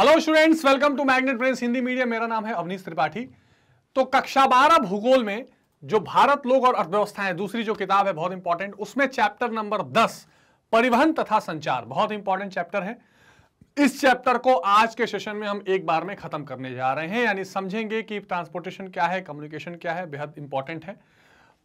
Hello students welcome to Magnet Press Hindi media मेरा नाम है अवनीश त्रिपाठी तो कक्षा बारह भूगोल में जो भारत लोग और अर्थव्यवस्था है दूसरी जो किताब है बहुत इंपॉर्टेंट उसमें चैप्टर नंबर दस परिवहन तथा संचार बहुत इंपॉर्टेंट चैप्टर है इस चैप्टर को आज के सेशन में हम एक बार में खत्म करने जा रहे हैं यानी समझेंगे कि ट्रांसपोर्टेशन क्या है कम्युनिकेशन क्या है बेहद इंपॉर्टेंट है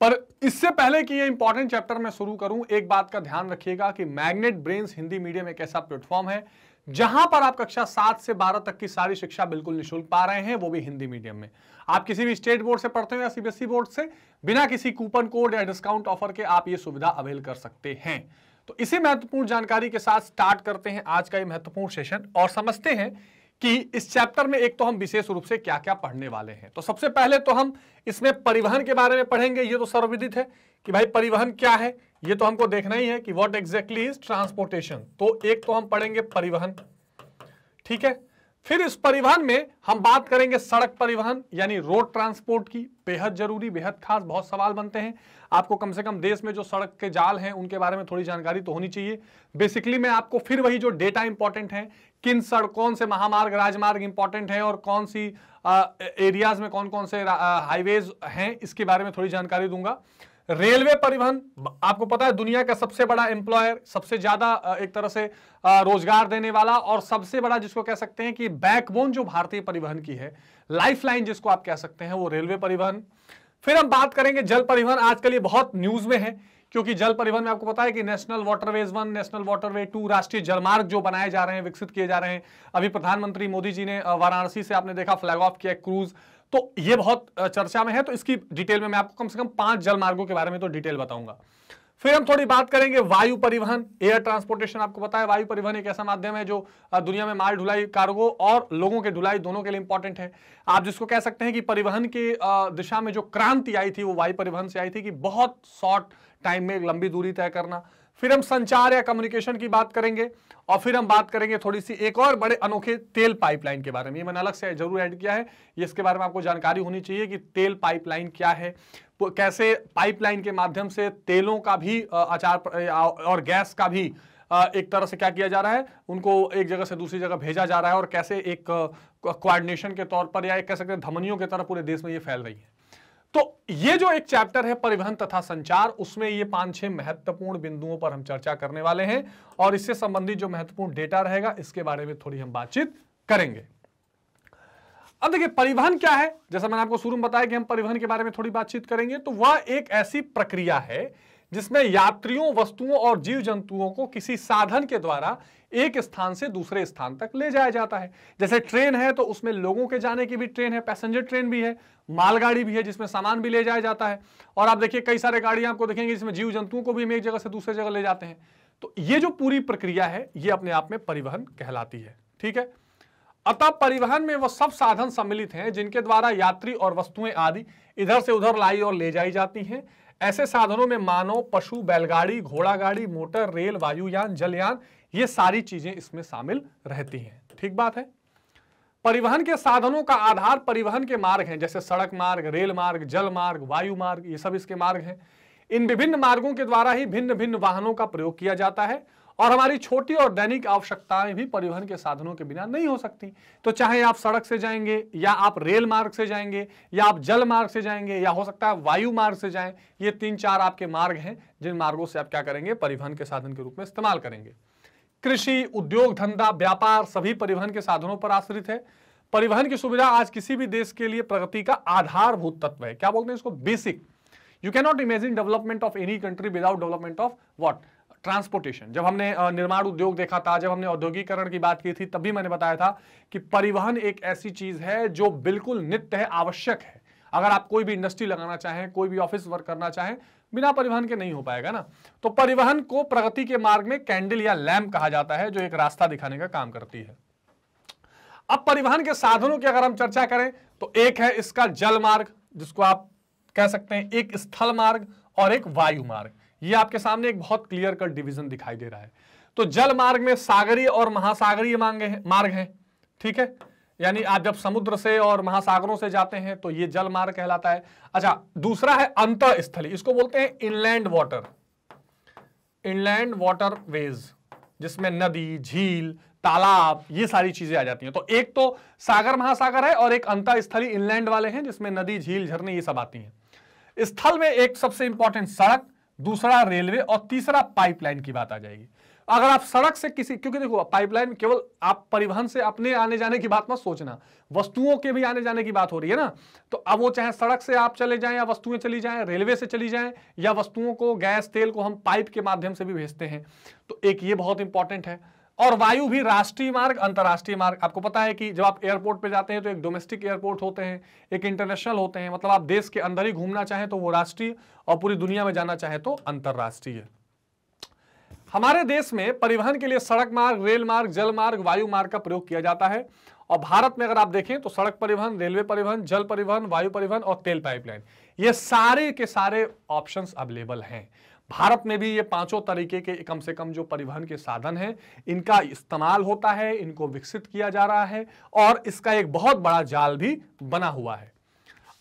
पर इससे पहले कि ये इंपॉर्टेंट चैप्टर मैं शुरू करूं एक बात का ध्यान रखिएगा कि मैग्नेट ब्रेन्स हिंदी मीडियम एक ऐसा प्लेटफॉर्म है जहां पर आप कक्षा सात से बारह तक की सारी शिक्षा बिल्कुल निःशुल्क पा रहे हैं वो भी हिंदी मीडियम में आप किसी भी स्टेट बोर्ड से पढ़ते हो या सीबीएसई बोर्ड से बिना किसी कूपन कोड या डिस्काउंट ऑफर के आप ये सुविधा अवेल कर सकते हैं तो इसी महत्वपूर्ण जानकारी के साथ स्टार्ट करते हैं आज का ये महत्वपूर्ण सेशन और समझते हैं कि इस चैप्टर में एक तो हम विशेष रूप से क्या क्या पढ़ने वाले हैं तो सबसे पहले तो हम इसमें परिवहन के बारे में पढ़ेंगे ये तो सर्वविदित है कि भाई परिवहन क्या है ये तो हमको देखना ही है कि व्हाट एग्जैक्टली इज ट्रांसपोर्टेशन तो एक तो हम पढ़ेंगे परिवहन ठीक है फिर इस परिवहन में हम बात करेंगे सड़क परिवहन यानी रोड ट्रांसपोर्ट की बेहद जरूरी बेहद खास बहुत सवाल बनते हैं आपको कम से कम देश में जो सड़क के जाल हैं उनके बारे में थोड़ी जानकारी तो होनी चाहिए बेसिकली मैं आपको फिर वही जो डेटा इंपॉर्टेंट है किन सड़क कौन से महामार्ग राजमार्ग इंपॉर्टेंट है और कौन सी एरियाज में कौन कौन से हाईवेज हैं इसके बारे में थोड़ी जानकारी दूंगा रेलवे परिवहन आपको पता है दुनिया का सबसे बड़ा एम्प्लॉयर सबसे ज्यादा एक तरह से रोजगार देने वाला और सबसे बड़ा जिसको कह सकते हैं कि बैकबोन जो भारतीय परिवहन की है लाइफलाइन जिसको आप कह सकते हैं वो रेलवे परिवहन फिर हम बात करेंगे जल परिवहन आजकल ये बहुत न्यूज में है क्योंकि जल परिवहन में आपको पता है कि national waterways one national waterway two राष्ट्रीय जलमार्ग जो बनाए जा रहे हैं विकसित किए जा रहे हैं अभी प्रधानमंत्री मोदी जी ने वाराणसी से आपने देखा फ्लैग ऑफ किया क्रूज तो ये बहुत चर्चा में है तो इसकी डिटेल में मैं आपको कम से कम पांच जल मार्गों के बारे में तो डिटेल बताऊंगा फिर हम थोड़ी बात करेंगे वायु परिवहन एयर ट्रांसपोर्टेशन आपको पता है वायु परिवहन एक ऐसा माध्यम है जो दुनिया में माल ढुलाई कार्गो और लोगों के ढुलाई दोनों के लिए इंपॉर्टेंट है आप जिसको कह सकते हैं कि परिवहन की दिशा में जो क्रांति आई थी वो वायु परिवहन से आई थी कि बहुत शॉर्ट टाइम में लंबी दूरी तय करना फिर हम संचार या कम्युनिकेशन की बात करेंगे और फिर हम बात करेंगे थोड़ी सी एक और बड़े अनोखे तेल पाइपलाइन के बारे में ये मैंने अलग से जरूर ऐड किया है इसके बारे में आपको जानकारी होनी चाहिए कि तेल पाइपलाइन क्या है कैसे पाइपलाइन के माध्यम से तेलों का भी अचार और गैस का भी एक तरह से क्या किया जा रहा है उनको एक जगह से दूसरी जगह भेजा जा रहा है और कैसे एक कोऑर्डिनेशन के तौर पर या एक कह सकते हैं धमनियों के तरह पूरे देश में ये फैल रही है तो ये जो एक चैप्टर है परिवहन तथा संचार उसमें ये पांच छह महत्वपूर्ण बिंदुओं पर हम चर्चा करने वाले हैं और इससे संबंधित जो महत्वपूर्ण डेटा रहेगा इसके बारे में थोड़ी हम बातचीत करेंगे अब देखिए परिवहन क्या है जैसा मैंने आपको शुरू में बताया कि हम परिवहन के बारे में थोड़ी बातचीत करेंगे तो वह एक ऐसी प्रक्रिया है जिसमें यात्रियों वस्तुओं और जीव जंतुओं को किसी साधन के द्वारा एक स्थान से दूसरे स्थान तक ले जाया जाता है जैसे ट्रेन है तो उसमें लोगों के जाने की भी ट्रेन है पैसेंजर ट्रेन भी है मालगाड़ी भी है जिसमें सामान भी ले जाया जाता है और आप देखिए कई सारे गाड़ियां आपको देखेंगे जिसमें जीव जंतुओं को भी हम एक जगह से दूसरे जगह ले जाते हैं तो ये जो पूरी प्रक्रिया है ये अपने आप में परिवहन कहलाती है ठीक है अतः परिवहन में वह सब साधन सम्मिलित हैं जिनके द्वारा यात्री और वस्तुएं आदि इधर से उधर लाई और ले जाई जाती हैं ऐसे साधनों में मानव पशु बैलगाड़ी घोड़ा गाड़ी मोटर रेल वायुयान जलयान ये सारी चीजें इसमें शामिल रहती हैं ठीक बात है परिवहन के साधनों का आधार परिवहन के मार्ग हैं जैसे सड़क मार्ग रेल मार्ग जल मार्ग वायु मार्ग ये सब इसके मार्ग हैं इन विभिन्न मार्गों के द्वारा ही भिन्न भिन्न वाहनों का प्रयोग किया जाता है और हमारी छोटी और दैनिक आवश्यकताएं भी परिवहन के साधनों के बिना नहीं हो सकती तो चाहे आप सड़क से जाएंगे या आप रेल मार्ग से जाएंगे या आप जल मार्ग से जाएंगे या हो सकता है वायु मार्ग से जाएं ये तीन चार आपके मार्ग हैं जिन मार्गों से आप क्या करेंगे परिवहन के साधन के रूप में इस्तेमाल करेंगे कृषि उद्योग धंधा व्यापार सभी परिवहन के साधनों पर आश्रित है परिवहन की सुविधा आज किसी भी देश के लिए प्रगति का आधारभूत तत्व है क्या बोलते हैं इसको basic you cannot imagine development of any country without development of what transportation जब हमने निर्माण उद्योग देखा था जब हमने औद्योगिकरण की बात की थी तब भी मैंने बताया था कि परिवहन एक ऐसी चीज है जो बिल्कुल नित्य है आवश्यक है अगर आप कोई भी इंडस्ट्री लगाना चाहें कोई भी ऑफिस वर्क करना चाहें बिना परिवहन के नहीं हो पाएगा ना तो परिवहन को प्रगति के मार्ग में कैंडल या लैम्प कहा जाता है जो एक रास्ता दिखाने का काम करती है अब परिवहन के साधनों की अगर हम चर्चा करें तो एक है इसका जल मार्ग जिसको आप कह सकते हैं एक स्थल मार्ग और एक वायु मार्ग ये आपके सामने एक बहुत क्लियर कट डिवीजन दिखाई दे रहा है तो जल मार्ग में सागरीय और महासागरीय मांगे है, मार्ग हैं ठीक है यानी आप जब समुद्र से और महासागरों से जाते हैं तो ये जल मार्ग कहलाता है अच्छा दूसरा है अंत स्थली इसको बोलते हैं inland water inland waterways जिसमें नदी झील तालाब ये सारी चीजें आ जाती हैं तो एक तो सागर महासागर है और एक अंतस्थली इनलैंड वाले हैं जिसमें नदी झील झरने ये सब आती हैं स्थल में एक सबसे इंपॉर्टेंट सड़क दूसरा रेलवे और तीसरा पाइपलाइन की बात आ जाएगी अगर आप सड़क से किसी क्योंकि देखो पाइपलाइन केवल आप परिवहन से अपने आने जाने की बात मत सोचना वस्तुओं के भी आने जाने की बात हो रही है ना तो अब वो चाहे सड़क से आप चले जाएं या वस्तुएं चली जाएं रेलवे से चली जाएं या वस्तुओं को गैस तेल को हम पाइप के माध्यम से भी भेजते हैं तो एक ये बहुत इंपॉर्टेंट है और वायु भी राष्ट्रीय मार्ग अंतर्राष्ट्रीय मार्ग आपको पता है कि जब आप एयरपोर्ट पे जाते हैं तो एक डोमेस्टिक एयरपोर्ट होते हैं एक इंटरनेशनल होते हैं मतलब आप देश के अंदर ही घूमना चाहें तो वो राष्ट्रीय और पूरी दुनिया में जाना चाहें तो अंतर्राष्ट्रीय हमारे देश में परिवहन के लिए सड़क मार्ग रेल मार्ग जल मार्ग वायु मार्ग का प्रयोग किया जाता है और भारत में अगर आप देखें तो सड़क परिवहन रेलवे परिवहन जल परिवहन वायु परिवहन और तेल पाइपलाइन ये सारे के सारे ऑप्शंस अवेलेबल हैं भारत में भी ये पांचों तरीके के कम से कम जो परिवहन के साधन हैं इनका इस्तेमाल होता है इनको विकसित किया जा रहा है और इसका एक बहुत बड़ा जाल भी बना हुआ है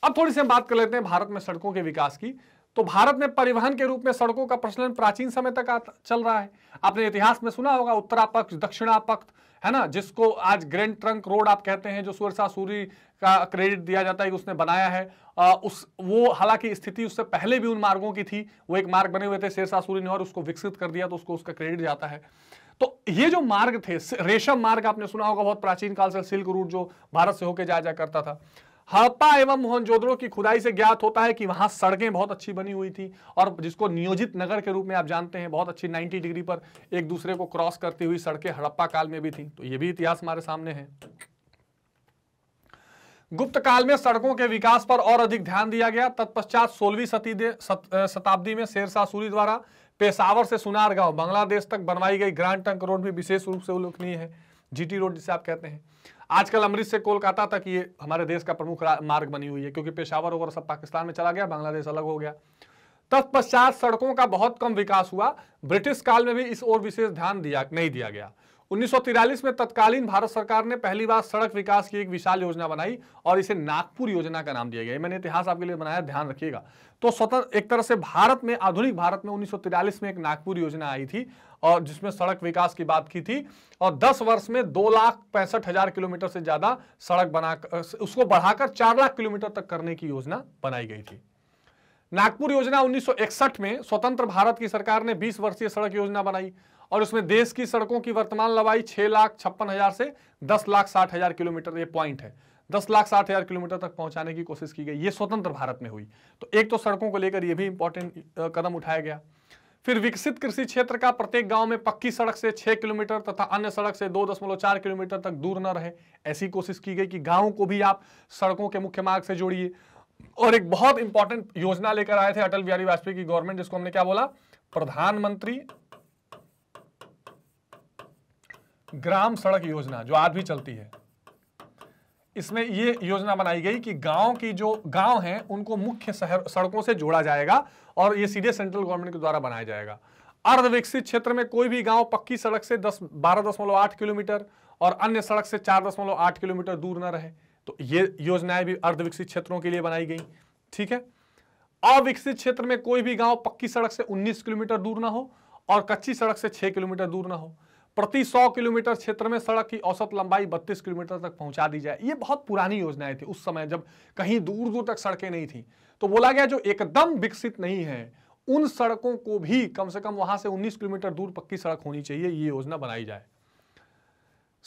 अब थोड़ी सी हम बात कर लेते हैं भारत में सड़कों के विकास की तो भारत में परिवहन के रूप में सड़कों का प्रचलन प्राचीन समय तक चल रहा है आपने इतिहास में सुना होगा उत्तरापक्ष दक्षिणापक्ष दक्षिणा पक्ष है ना जिसको आज ग्रैंड ट्रंक रोड आप कहते हैं जो सुरसा सूरी का क्रेडिट दिया जाता है उसने बनाया है आ, उस वो हालांकि स्थिति उससे पहले भी उन मार्गों की थी वो एक मार्ग बने हुए थे शेरशाह सूरी ने और उसको विकसित कर दिया तो उसको उसका क्रेडिट जाता है तो ये जो मार्ग थे रेशम मार्ग आपने सुना होगा बहुत प्राचीन काल से सिल्क रूट जो भारत से होकर जाया जा करता था हड़प्पा एवं मोहनजोदड़ो की खुदाई से ज्ञात होता है कि वहां सड़कें बहुत अच्छी बनी हुई थी और जिसको नियोजित नगर के रूप में आप जानते हैं बहुत अच्छी 90 डिग्री पर एक दूसरे को क्रॉस करती हुई सड़कें हड़प्पा काल में भी थी तो ये भी इतिहास हमारे सामने है गुप्त काल में सड़कों के विकास पर और अधिक ध्यान दिया गया तत्पश्चात सोलहवीं शताब्दी में शेरशाह सूरी द्वारा पेशावर से सुनार गांव बांग्लादेश तक बनवाई गई ग्रांड टंक रोड भी विशेष रूप से उल्लेखनीय है जीटी रोड जिसे आप कहते हैं आजकल अमृत से कोलकाता तक ये हमारे देश का प्रमुख मार्ग बनी हुई है क्योंकि पेशावर वगैरह सब पाकिस्तान में चला गया बांग्लादेश अलग हो गया तत्पश्चात सड़कों का बहुत कम विकास हुआ ब्रिटिश काल में भी इस ओर विशेष ध्यान दिया नहीं दिया गया उन्नीस में तत्कालीन भारत सरकार ने पहली बार सड़क विकास की एक विशाल योजना बनाई और इसे नागपुर योजना का नाम दिया गया मैंने इतिहास आपके लिए बनाया ध्यान रखिएगा तो स्वतंत्र एक तरह से भारत में आधुनिक भारत में उन्नीस में एक नागपुर योजना आई थी और जिसमें सड़क विकास की बात की थी और 10 वर्ष में दो लाख पैंसठ हजार किलोमीटर से ज्यादा सड़क बना उसको बढ़ाकर चार लाख किलोमीटर तक करने की योजना बनाई गई थी नागपुर योजना 1961 में स्वतंत्र भारत की सरकार ने 20 वर्षीय सड़क योजना बनाई और उसमें देश की सड़कों की वर्तमान लंबाई छह लाख छप्पन हजार से दस लाख साठ हजार किलोमीटर ये पॉइंट है दस लाख साठ हजार किलोमीटर तक पहुंचाने की कोशिश की गई ये स्वतंत्र भारत में हुई तो एक तो सड़कों को लेकर यह भी इंपॉर्टेंट कदम उठाया गया फिर विकसित कृषि क्षेत्र का प्रत्येक गांव में पक्की सड़क से छह किलोमीटर तथा अन्य सड़क से दो दशमलव चार किलोमीटर तक दूर न रहे ऐसी कोशिश की गई कि गांव को भी आप सड़कों के मुख्य मार्ग से जोड़िए और एक बहुत इंपॉर्टेंट योजना लेकर आए थे अटल बिहारी वाजपेयी की गवर्नमेंट जिसको हमने क्या बोला प्रधानमंत्री ग्राम सड़क योजना जो आज भी चलती है इसमें ये योजना बनाई गई कि गांव की जो गांव हैं उनको मुख्य शहर सड़कों से जोड़ा जाएगा और ये सीधे सेंट्रल गवर्नमेंट के द्वारा बनाया जाएगा अर्धविकसित क्षेत्र में कोई भी गांव पक्की सड़क से दस बारह दशमलव आठ किलोमीटर और अन्य सड़क से चार दशमलव आठ किलोमीटर दूर ना रहे तो ये योजनाएं भी अर्धविकसित क्षेत्रों के लिए बनाई गई ठीक है अविकसित क्षेत्र में कोई भी गांव पक्की सड़क से 19 किलोमीटर दूर ना हो और कच्ची सड़क से 6 किलोमीटर दूर ना हो प्रति 100 किलोमीटर क्षेत्र में सड़क की औसत लंबाई 32 किलोमीटर तक पहुंचा दी जाए ये बहुत पुरानी योजनाएं थी उस समय जब कहीं दूर दूर तक सड़कें नहीं थी तो बोला गया जो एकदम विकसित नहीं है उन सड़कों को भी कम से कम वहां से 19 किलोमीटर दूर पक्की सड़क होनी चाहिए ये योजना बनाई जाए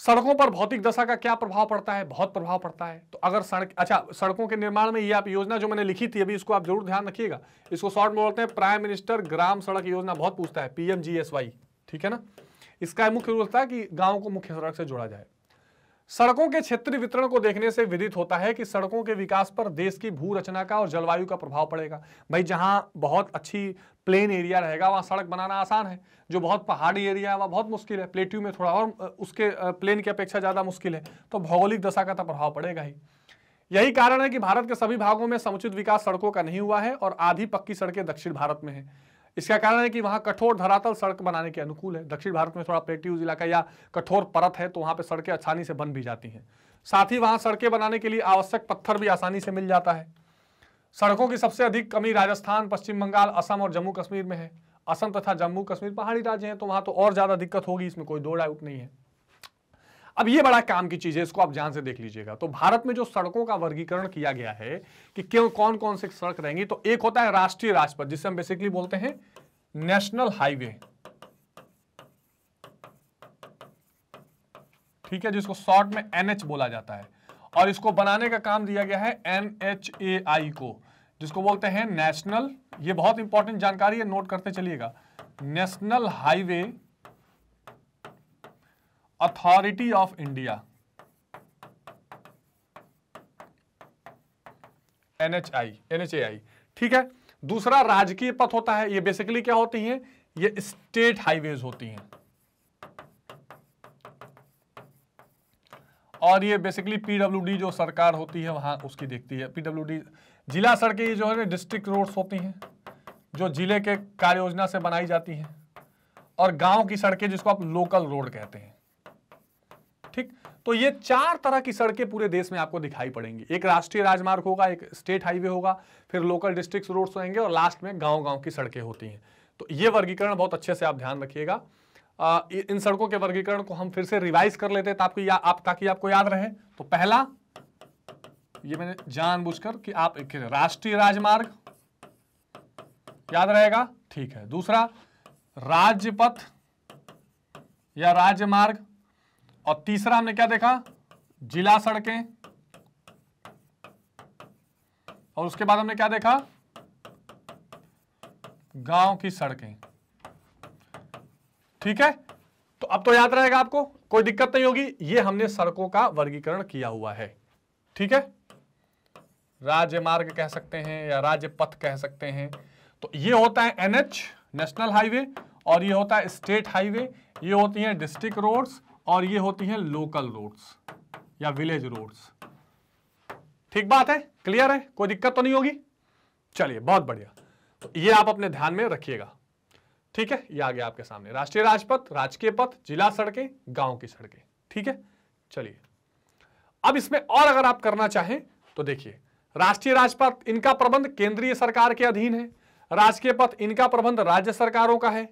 सड़कों पर भौतिक दशा का क्या प्रभाव पड़ता है बहुत प्रभाव पड़ता है तो अगर सड़क अच्छा सड़कों के निर्माण में ये आप योजना जो मैंने लिखी थी अभी इसको आप जरूर ध्यान रखिएगा इसको शॉर्ट में बोलते हैं प्राइम मिनिस्टर ग्राम सड़क योजना बहुत पूछता है पीएमजीएसवाई ठीक है ना इसका मुख्य रूप था कि गाँव को मुख्य सड़क से जोड़ा जाए सड़कों के क्षेत्रीय वितरण को देखने से विदित होता है कि सड़कों के विकास पर देश की भू रचना का और जलवायु का प्रभाव पड़ेगा भाई जहाँ बहुत अच्छी प्लेन एरिया रहेगा वहाँ सड़क बनाना आसान है जो बहुत पहाड़ी एरिया है वहां बहुत मुश्किल है प्लेट्यू में थोड़ा और उसके प्लेन की अपेक्षा ज़्यादा मुश्किल है तो भौगोलिक दशा का तो प्रभाव पड़ेगा ही यही कारण है कि भारत के सभी भागों में समुचित विकास सड़कों का नहीं हुआ है और आधी पक्की सड़कें दक्षिण भारत में है इसका कारण है कि वहाँ कठोर धरातल सड़क बनाने के अनुकूल है दक्षिण भारत में थोड़ा प्लेट्यूज इलाका या कठोर परत है तो वहाँ पर सड़कें आसानी से बन भी जाती हैं साथ ही वहाँ सड़कें बनाने के लिए आवश्यक पत्थर भी आसानी से मिल जाता है सड़कों की सबसे अधिक कमी राजस्थान पश्चिम बंगाल असम और जम्मू कश्मीर में है असम तथा जम्मू कश्मीर पहाड़ी राज्य हैं तो वहाँ तो और ज़्यादा दिक्कत होगी इसमें कोई दो डाउट नहीं है अब ये बड़ा काम की चीज है इसको आप ध्यान से देख लीजिएगा तो भारत में जो सड़कों का वर्गीकरण किया गया है कि क्यों कौन कौन से सड़क रहेंगी तो एक होता है राष्ट्रीय राजपथ जिसे हम बेसिकली बोलते हैं नेशनल हाईवे ठीक है जिसको शॉर्ट में एनएच बोला जाता है और इसको बनाने का काम दिया गया है एनएचएआई को जिसको बोलते हैं नेशनल ये बहुत इंपॉर्टेंट जानकारी है नोट करते चलिएगा national highway authority of India NHI NHAI ठीक है दूसरा राजकीय पथ होता है ये बेसिकली क्या होती हैं ये स्टेट हाईवेज होती हैं और ये बेसिकली पीडब्ल्यूडी जो सरकार होती है वहां उसकी देखती है पीडब्ल्यूडी जिला सड़कें जो है डिस्ट्रिक्ट रोड्स होती हैं जो जिले के कार्य योजना से बनाई जाती हैं और गांव की सड़कें जिसको आप लोकल रोड कहते हैं ठीक तो ये चार तरह की सड़कें पूरे देश में आपको दिखाई पड़ेंगी एक राष्ट्रीय राजमार्ग होगा एक स्टेट हाईवे होगा फिर लोकल डिस्ट्रिक्ट रोड्स होंगे और लास्ट में गाँव गाँव की सड़कें होती हैं तो ये वर्गीकरण बहुत अच्छे से आप ध्यान रखिएगा इन सड़कों के वर्गीकरण को हम फिर से रिवाइज कर लेते हैं ताकि आप ताकि आपको याद रहे तो पहला ये मैंने जानबूझकर कि आप एक राष्ट्रीय राजमार्ग याद रहेगा ठीक है दूसरा राज्य पथ या राजमार्ग और तीसरा हमने क्या देखा जिला सड़कें और उसके बाद हमने क्या देखा गांव की सड़कें ठीक है तो अब तो याद रहेगा आपको कोई दिक्कत नहीं होगी ये हमने सड़कों का वर्गीकरण किया हुआ है ठीक है राज्य मार्ग कह सकते हैं या राज्य पथ कह सकते हैं तो ये होता है एनएच नेशनल हाईवे और ये होता है स्टेट हाईवे ये होती है डिस्ट्रिक्ट रोड्स और ये होती हैं लोकल रोड्स या विलेज रोड्स ठीक बात है क्लियर है कोई दिक्कत तो नहीं होगी चलिए बहुत बढ़िया तो ये आप अपने ध्यान में रखिएगा ठीक है ये आ गया आपके सामने राष्ट्रीय राजपथ राजकीय पथ जिला सड़कें गांव की सड़कें ठीक है चलिए अब इसमें और अगर आप करना चाहें तो देखिए राष्ट्रीय राजपथ इनका प्रबंध केंद्रीय सरकार के अधीन है राजकीय पथ इनका प्रबंध राज्य सरकारों का है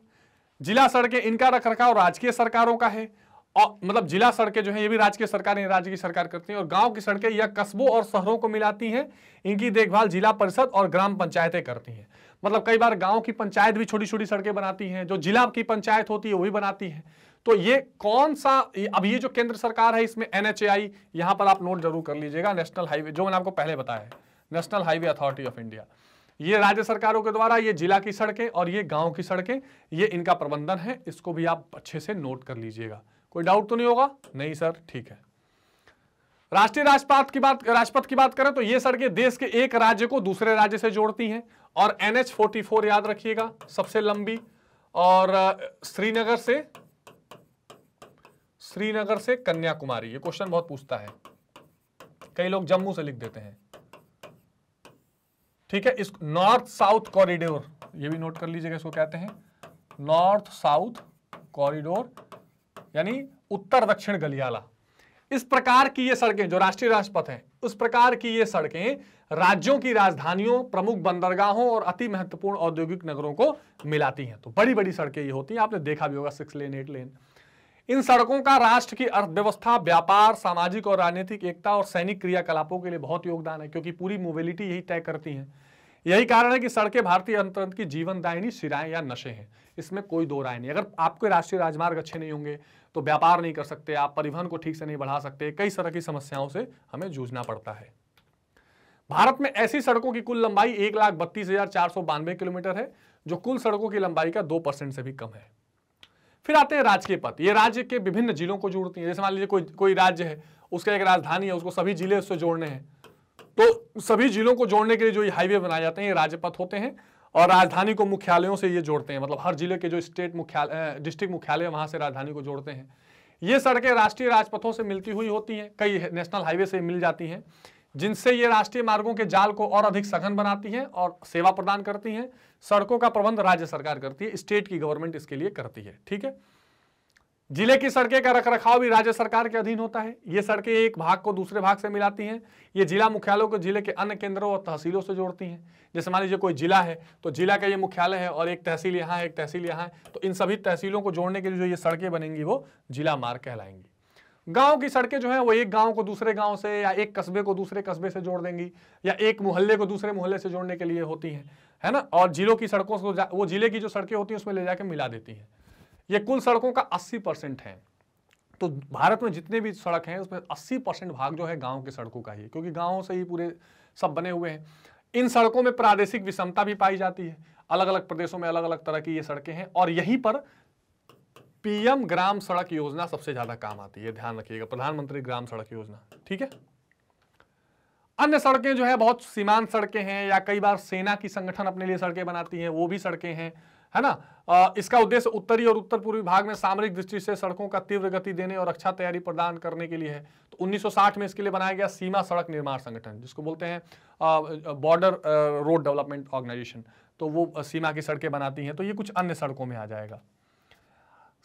जिला सड़कें इनका रखरखाव राजकीय सरकारों का है और मतलब जिला सड़कें जो है ये भी राज्य की सरकार या राज्य की सरकार करती है और गांव की सड़कें यह कस्बों और शहरों को मिलाती हैं इनकी देखभाल जिला परिषद और ग्राम पंचायतें करती हैं मतलब कई बार गांव की पंचायत भी छोटी छोटी सड़कें बनाती हैं जो जिला की पंचायत होती है वो भी बनाती है तो ये कौन सा अब ये जो केंद्र सरकार है इसमें एन एच यहाँ पर आप नोट जरूर कर लीजिएगा नेशनल हाईवे जो मैंने आपको पहले बताया है national highway authority of India ये राज्य सरकारों के द्वारा ये जिला की सड़कें और ये गाँव की सड़कें ये इनका प्रबंधन है इसको भी आप अच्छे से नोट कर लीजिएगा कोई डाउट तो नहीं होगा नहीं सर ठीक है राष्ट्रीय राजपथ की बात राजपथ की बात करें तो ये सड़कें देश के एक राज्य को दूसरे राज्य से जोड़ती हैं और एन एच फोर्टी फोर याद रखिएगा सबसे लंबी और श्रीनगर से श्रीनगर से कन्याकुमारी ये क्वेश्चन बहुत पूछता है कई लोग जम्मू से लिख देते हैं ठीक है इस नॉर्थ साउथ कॉरिडोर ये भी नोट कर लीजिएगा इसको कहते हैं नॉर्थ साउथ कॉरिडोर यानी उत्तर दक्षिण गलियाला इस प्रकार की ये सड़कें जो राष्ट्रीय राजपथ हैं उस प्रकार की ये सड़कें राज्यों की राजधानियों प्रमुख बंदरगाहों और अति महत्वपूर्ण औद्योगिक नगरों को मिलाती हैं तो बड़ी बड़ी सड़कें ये होती हैं आपने देखा भी होगा सिक्स लेन एट लेन इन सड़कों का राष्ट्र की अर्थव्यवस्था व्यापार सामाजिक और राजनीतिक एकता और सैनिक क्रियाकलापों के लिए बहुत योगदान है क्योंकि पूरी मोबिलिटी यही तय करती है यही कारण है कि सड़कें भारतीय अंतरंत की जीवनदायिनी सिराएं या नशे हैं इसमें कोई दो राय नहीं अगर आपके राष्ट्रीय राजमार्ग अच्छे नहीं होंगे तो व्यापार नहीं कर सकते आप परिवहन को ठीक से नहीं बढ़ा सकते कई तरह की समस्याओं से हमें जूझना पड़ता है भारत में ऐसी सड़कों की कुल लंबाई एक लाख बत्तीस हजार चार सौ बानवे किलोमीटर है जो कुल सड़कों की लंबाई का दो परसेंट से भी कम है फिर आते हैं राजकीय पथ ये राज्य के विभिन्न जिलों को जोड़ती है जैसे मान लीजिए कोई कोई राज्य है उसका एक राजधानी है उसको सभी जिले उससे जोड़ने हैं तो सभी जिलों को जोड़ने के लिए जो ये हाईवे बनाए जाते हैं ये राज्यपथ होते हैं और राजधानी को मुख्यालयों से ये जोड़ते हैं मतलब हर जिले के जो स्टेट मुख्यालय डिस्ट्रिक्ट मुख्यालय वहाँ से राजधानी को जोड़ते हैं ये सड़कें राष्ट्रीय राजपथों से मिलती हुई होती हैं कई नेशनल हाईवे से मिल जाती हैं जिनसे ये राष्ट्रीय मार्गों के जाल को और अधिक सघन बनाती हैं और सेवा प्रदान करती हैं सड़कों का प्रबंध राज्य सरकार करती है स्टेट की गवर्नमेंट इसके लिए करती है ठीक है जिले की सड़कें का रख रखाव भी राज्य सरकार के अधीन होता है ये सड़कें एक भाग को दूसरे भाग से मिलाती हैं ये जिला मुख्यालयों को जिले के अन्य केंद्रों और तहसीलों से जोड़ती हैं जैसे मान लीजिए कोई जिला है तो जिला का ये मुख्यालय है और एक तहसील यहाँ है एक तहसील यहाँ है तो इन सभी तहसीलों को जोड़ने के लिए जो ये सड़कें बनेंगी वो जिला मार्ग कहलाएंगी गाँव की सड़कें जो है वो एक गाँव को दूसरे गाँव से या एक कस्बे को दूसरे कस्बे से जोड़ देंगी या एक मोहल्ले को दूसरे मोहल्ले से जोड़ने के लिए होती हैं है ना और जिलों की सड़कों से वो जिले की जो सड़कें होती हैं उसमें ले जाकर मिला देती हैं ये कुल सड़कों का 80 परसेंट है तो भारत में जितने भी सड़क हैं उसमें 80 परसेंट भाग जो है गाँव के सड़कों का ही क्योंकि गाँव से ही पूरे सब बने हुए हैं इन सड़कों में प्रादेशिक विषमता भी पाई जाती है अलग अलग प्रदेशों में अलग अलग तरह की ये सड़कें हैं और यहीं पर पीएम ग्राम सड़क योजना सबसे ज्यादा काम आती है ध्यान रखिएगा प्रधानमंत्री ग्राम सड़क योजना ठीक है अन्य सड़कें जो है बहुत सीमांत सड़कें हैं या कई बार सेना की संगठन अपने लिए सड़कें बनाती हैं वो भी सड़कें हैं है ना आ, इसका उद्देश्य उत्तरी और उत्तर पूर्वी भाग में सामरिक दृष्टि से सड़कों का तीव्र गति देने और रक्षा अच्छा तैयारी प्रदान करने के लिए है तो 1960 में इसके लिए बनाया गया सीमा सड़क निर्माण संगठन जिसको बोलते हैं बॉर्डर रोड डेवलपमेंट ऑर्गेनाइजेशन तो वो सीमा की सड़कें बनाती हैं तो ये कुछ अन्य सड़कों में आ जाएगा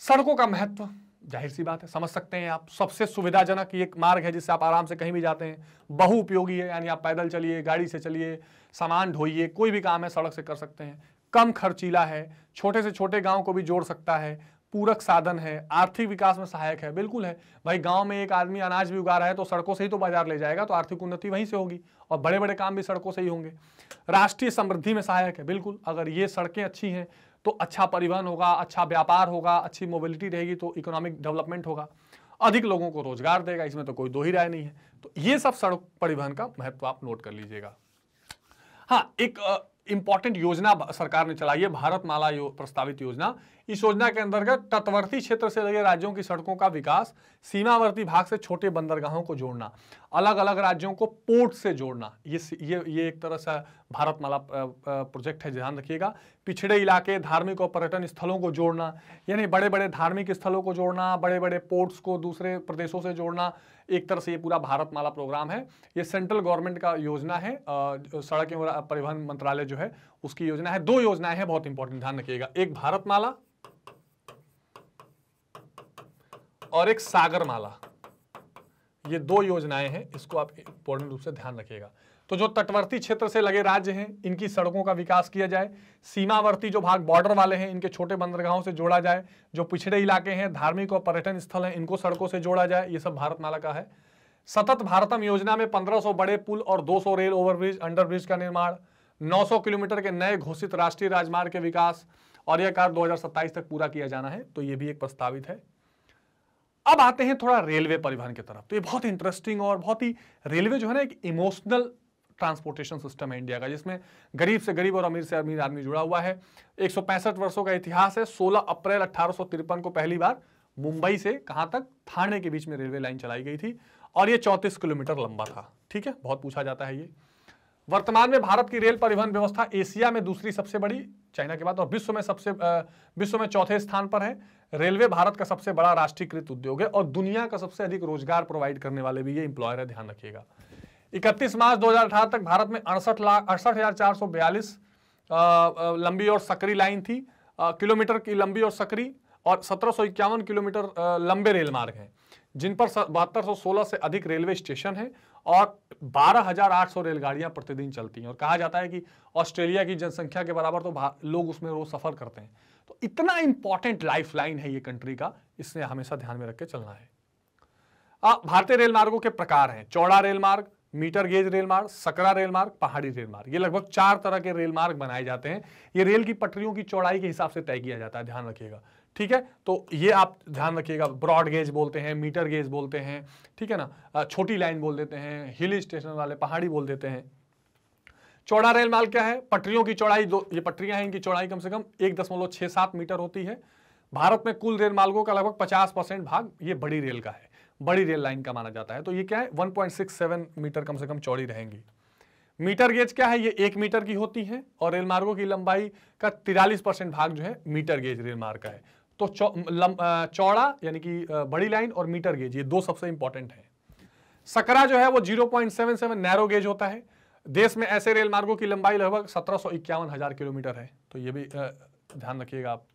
सड़कों का महत्व जाहिर सी बात है समझ सकते हैं आप सबसे सुविधाजनक एक मार्ग है जिससे आप आराम से कहीं भी जाते हैं बहु उपयोगी है यानी आप पैदल चलिए गाड़ी से चलिए सामान ढोइए कोई भी काम है सड़क से कर सकते हैं कम खर्चीला है छोटे से छोटे गांव को भी जोड़ सकता है पूरक साधन है आर्थिक विकास में सहायक है बिल्कुल है भाई गांव में एक आदमी अनाज भी उगा रहा है तो सड़कों से ही तो बाजार ले जाएगा तो आर्थिक उन्नति वहीं से होगी और बड़े बड़े काम भी सड़कों से ही होंगे राष्ट्रीय समृद्धि में सहायक है बिल्कुल अगर ये सड़कें अच्छी हैं तो अच्छा परिवहन होगा अच्छा व्यापार होगा अच्छी मोबिलिटी रहेगी तो इकोनॉमिक डेवलपमेंट होगा अधिक लोगों को रोजगार देगा इसमें तो कोई दो ही राय नहीं है तो ये सब सड़क परिवहन का महत्व आप नोट कर लीजिएगा हाँ एक इंपॉर्टेंट योजना सरकार ने चलाई है भारत माला यो, प्रस्तावित योजना इस योजना के अंतर्गत तटवर्ती क्षेत्र से लगे राज्यों की सड़कों का विकास सीमावर्ती भाग से छोटे बंदरगाहों को जोड़ना अलग अलग राज्यों को पोर्ट से जोड़ना ये ये ये एक तरह से भारत माला प्रोजेक्ट है ध्यान रखिएगा पिछड़े इलाके धार्मिक और पर्यटन स्थलों को जोड़ना यानी बड़े बड़े धार्मिक स्थलों को जोड़ना बड़े बड़े पोर्ट्स को दूसरे प्रदेशों से जोड़ना एक तरह से ये पूरा भारत माला प्रोग्राम है ये सेंट्रल गवर्नमेंट का योजना है सड़क एवं परिवहन मंत्रालय जो है उसकी योजना है दो योजनाएं हैं बहुत इंपॉर्टेंट ध्यान रखिएगा एक भारत माला और एक सागर माला ये दो योजनाएं हैं इसको आप इंपॉर्टेंट रूप से ध्यान रखिएगा तो जो तटवर्ती क्षेत्र से लगे राज्य हैं इनकी सड़कों का विकास किया जाए सीमावर्ती जो भाग बॉर्डर वाले हैं इनके छोटे बंदरगाहों से जोड़ा जाए जो पिछड़े इलाके हैं धार्मिक और पर्यटन स्थल हैं इनको सड़कों से जोड़ा जाए ये सब भारत का है सतत भारतम योजना में 1500 बड़े पुल और 200 रेल ओवरब्रिज अंडरब्रिज का निर्माण 900 किलोमीटर के नए घोषित राष्ट्रीय राजमार्ग के विकास और यह कार्य 2027 तक पूरा किया जाना है तो यह भी एक प्रस्तावित है अब आते हैं थोड़ा रेलवे परिवहन की तरफ तो ये बहुत इंटरेस्टिंग और बहुत ही रेलवे जो है ना एक इमोशनल ट्रांसपोर्टेशन सिस्टम है इंडिया का जिसमें गरीब से गरीब और अमीर से अमीर आदमी जुड़ा हुआ है एक वर्षों का इतिहास है 16 अप्रैल अठारह को पहली बार मुंबई से कहां तक थाने के बीच में रेलवे लाइन चलाई गई थी और ये चौंतीस किलोमीटर लंबा था ठीक है बहुत पूछा जाता है ये वर्तमान में भारत की रेल परिवहन व्यवस्था एशिया में दूसरी सबसे बड़ी चाइना के बाद और विश्व में सबसे विश्व में चौथे स्थान पर है रेलवे भारत का सबसे बड़ा राष्ट्रीयकृत उद्योग है और दुनिया का सबसे अधिक रोजगार प्रोवाइड करने वाले भी ये इंप्लॉयर है ध्यान रखिएगा इकतीस मार्च दो तक भारत में अड़सठ लाख अड़सठ हजार चार सौ बयालीस लंबी और सकरी लाइन थी किलोमीटर की लंबी और सकरी और सत्रह किलोमीटर लंबे रेल मार्ग हैं जिन पर बहत्तर से अधिक रेलवे स्टेशन हैं और 12,800 रेलगाड़ियां प्रतिदिन चलती हैं और कहा जाता है कि ऑस्ट्रेलिया की जनसंख्या के बराबर तो लोग उसमें रोज सफर करते हैं तो इतना इंपॉर्टेंट लाइन है ये कंट्री का इसने हमेशा ध्यान में रख के चलना है भारतीय रेल मार्गों के प्रकार हैं चौड़ा रेल मार्ग मीटर गेज रेल मार्ग सकरा रेल मार्ग पहाड़ी रेल मार्ग ये लगभग चार तरह के रेल मार्ग बनाए जाते हैं ये रेल की पटरियों की चौड़ाई के हिसाब से तय किया जाता है ध्यान रखिएगा ठीक है तो ये आप ध्यान रखिएगा ब्रॉड गेज बोलते हैं मीटर गेज बोलते हैं ठीक है ना छोटी लाइन बोल देते हैं हिल स्टेशन वाले पहाड़ी बोल देते हैं चौड़ा रेल मार्ग क्या है पटरियों की चौड़ाई दो ये पटरियां हैं इनकी चौड़ाई कम से कम एक दशमलव छह सात मीटर होती है भारत में कुल रेल मार्गों का लगभग पचास परसेंट भाग ये बड़ी रेल का है बड़ी रेल लाइन का माना जाता है तो ये क्या है 1.67 मीटर कम से कम चौड़ी रहेंगी मीटर गेज क्या है ये एक मीटर की होती है और रेल मार्गों की लंबाई का तिरालीस परसेंट भाग जो है मीटर गेज रेल मार्ग का है तो चौड़ा यानी कि बड़ी लाइन और मीटर गेज ये दो सबसे इंपॉर्टेंट है सकरा जो है वो सेवन नैरो गेज होता है देश में ऐसे रेल मार्गों की लंबाई लगभग सत्रह हजार किलोमीटर है तो ये भी ध्यान रखिएगा आप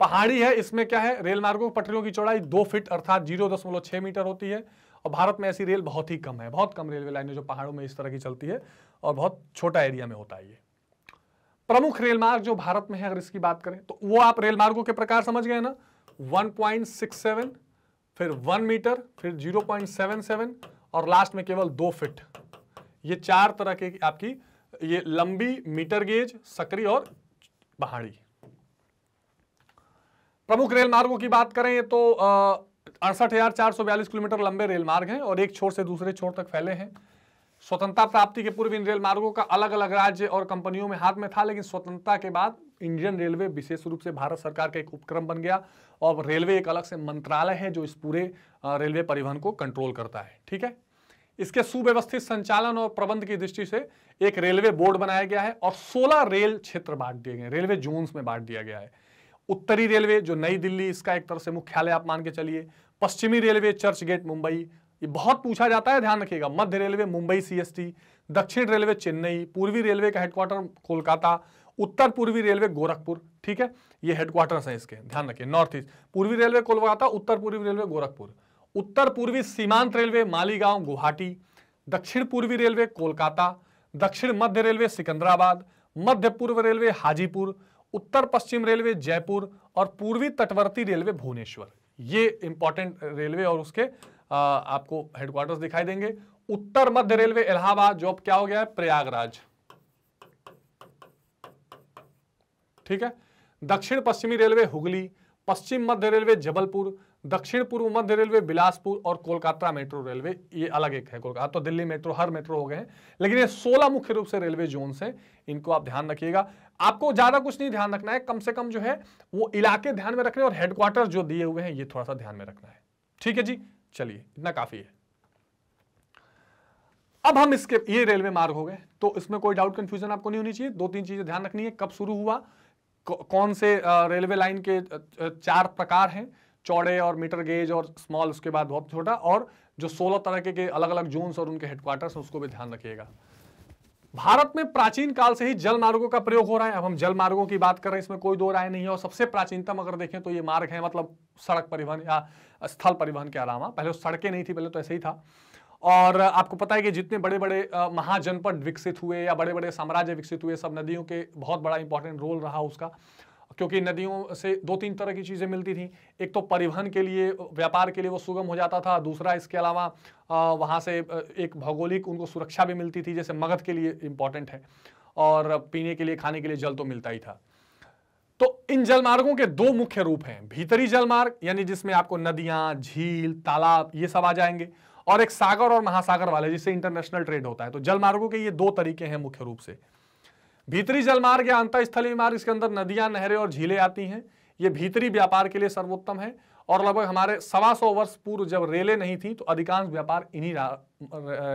पहाड़ी है इसमें क्या है रेल मार्गों पटरियों की चौड़ाई दो फीट अर्थात जीरो दशमलव छह मीटर होती है और भारत में ऐसी रेल बहुत ही कम है बहुत कम रेलवे लाइनें जो पहाड़ों में इस तरह की चलती है और बहुत छोटा एरिया में होता है ये प्रमुख रेल मार्ग जो भारत में है अगर इसकी बात करें तो वो आप रेल मार्गों के प्रकार समझ गए ना वन फिर वन मीटर फिर जीरो और लास्ट में केवल दो फिट ये चार तरह के आपकी ये लंबी मीटर गेज सकरी और पहाड़ी प्रमुख रेल मार्गों की बात करें तो अड़सठ हजार चार सौ बयालीस किलोमीटर लंबे रेल मार्ग हैं और एक छोर से दूसरे छोर तक फैले हैं स्वतंत्रता प्राप्ति के पूर्व इन रेल मार्गों का अलग अलग राज्य और कंपनियों में हाथ में था लेकिन स्वतंत्रता के बाद इंडियन रेलवे विशेष रूप से भारत सरकार का एक उपक्रम बन गया और रेलवे एक अलग से मंत्रालय है जो इस पूरे रेलवे परिवहन को कंट्रोल करता है ठीक है इसके सुव्यवस्थित संचालन और प्रबंध की दृष्टि से एक रेलवे बोर्ड बनाया गया है और 16 रेल क्षेत्र बांट दिए गए रेलवे जोन्स में बांट दिया गया है उत्तरी रेलवे जो नई दिल्ली इसका एक तरह से मुख्यालय आप मान के चलिए पश्चिमी रेलवे चर्च गेट मुंबई ये बहुत पूछा जाता है ध्यान रखिएगा मध्य रेलवे मुंबई सीएसटी दक्षिण रेलवे चेन्नई पूर्वी रेलवे का हेडक्वार्टर कोलकाता उत्तर पूर्वी रेलवे गोरखपुर ठीक है ये हेडक्वार्टर्स हैं इसके ध्यान रखिए नॉर्थ ईस्ट पूर्वी रेलवे कोलकाता उत्तर पूर्वी रेलवे गोरखपुर उत्तर पूर्वी सीमांत रेलवे मालीगांव गुवाहाटी दक्षिण पूर्वी रेलवे कोलकाता दक्षिण मध्य रेलवे सिकंदराबाद मध्य पूर्व रेलवे हाजीपुर उत्तर पश्चिम रेलवे जयपुर और पूर्वी तटवर्ती रेलवे भुवनेश्वर ये इंपॉर्टेंट रेलवे और उसके आ, आपको हेडक्वार्टर्स दिखाई देंगे उत्तर मध्य रेलवे इलाहाबाद जो अब क्या हो गया है प्रयागराज ठीक है दक्षिण पश्चिमी रेलवे हुगली पश्चिम मध्य रेलवे जबलपुर दक्षिण पूर्व मध्य रेलवे बिलासपुर और कोलकाता मेट्रो रेलवे ये अलग एक है कोलकाता तो दिल्ली मेट्रो हर मेट्रो हो गए हैं लेकिन ये 16 मुख्य रूप से रेलवे जोन है इनको आप ध्यान रखिएगा आपको ज़्यादा कुछ नहीं ध्यान रखना है कम से कम जो है वो इलाके ध्यान में रखने और हेडक्वार्टर जो दिए हुए हैं ये थोड़ा सा ध्यान में रखना है ठीक है जी चलिए इतना काफ़ी है अब हम इसके ये रेलवे मार्ग हो गए तो इसमें कोई डाउट कंफ्यूजन आपको नहीं होनी चाहिए दो तीन चीज़ें ध्यान रखनी है कब शुरू हुआ कौन से रेलवे लाइन के चार प्रकार हैं चौड़े और मीटर गेज और स्मॉल उसके बाद बहुत छोटा और जो सोलह तरह के, के अलग अलग जोन्स और उनके हेडक्वार्टर्स उसको भी ध्यान रखिएगा भारत में प्राचीन काल से ही जल मार्गों का प्रयोग हो रहा है अब हम जल मार्गों की बात कर रहे हैं इसमें कोई दो राय नहीं है और सबसे प्राचीनतम अगर देखें तो ये मार्ग है मतलब सड़क परिवहन या स्थल परिवहन के अलावा पहले तो सड़कें नहीं थी पहले तो ऐसे ही था और आपको पता है कि जितने बड़े बड़े महाजनपद विकसित हुए या बड़े बड़े साम्राज्य विकसित हुए सब नदियों के बहुत बड़ा इंपॉर्टेंट रोल रहा उसका क्योंकि नदियों से दो तीन तरह की चीज़ें मिलती थी एक तो परिवहन के लिए व्यापार के लिए वो सुगम हो जाता था दूसरा इसके अलावा वहाँ से एक भौगोलिक उनको सुरक्षा भी मिलती थी जैसे मगध के लिए इम्पॉर्टेंट है और पीने के लिए खाने के लिए जल तो मिलता ही था तो इन जलमार्गों के दो मुख्य रूप हैं भीतरी जलमार्ग यानी जिसमें आपको नदियां झील तालाब ये सब आ जाएंगे और एक सागर और महासागर वाले जिससे इंटरनेशनल ट्रेड होता है तो जलमार्गों के ये दो तरीके हैं मुख्य रूप से भीतरी जलमार्ग या स्थलीय मार्ग इसके अंदर नदियां नहरें और झीलें आती हैं ये भीतरी व्यापार के लिए सर्वोत्तम है और लगभग हमारे सवा सौ वर्ष पूर्व जब रेलें नहीं थी तो अधिकांश व्यापार इन्हीं रा,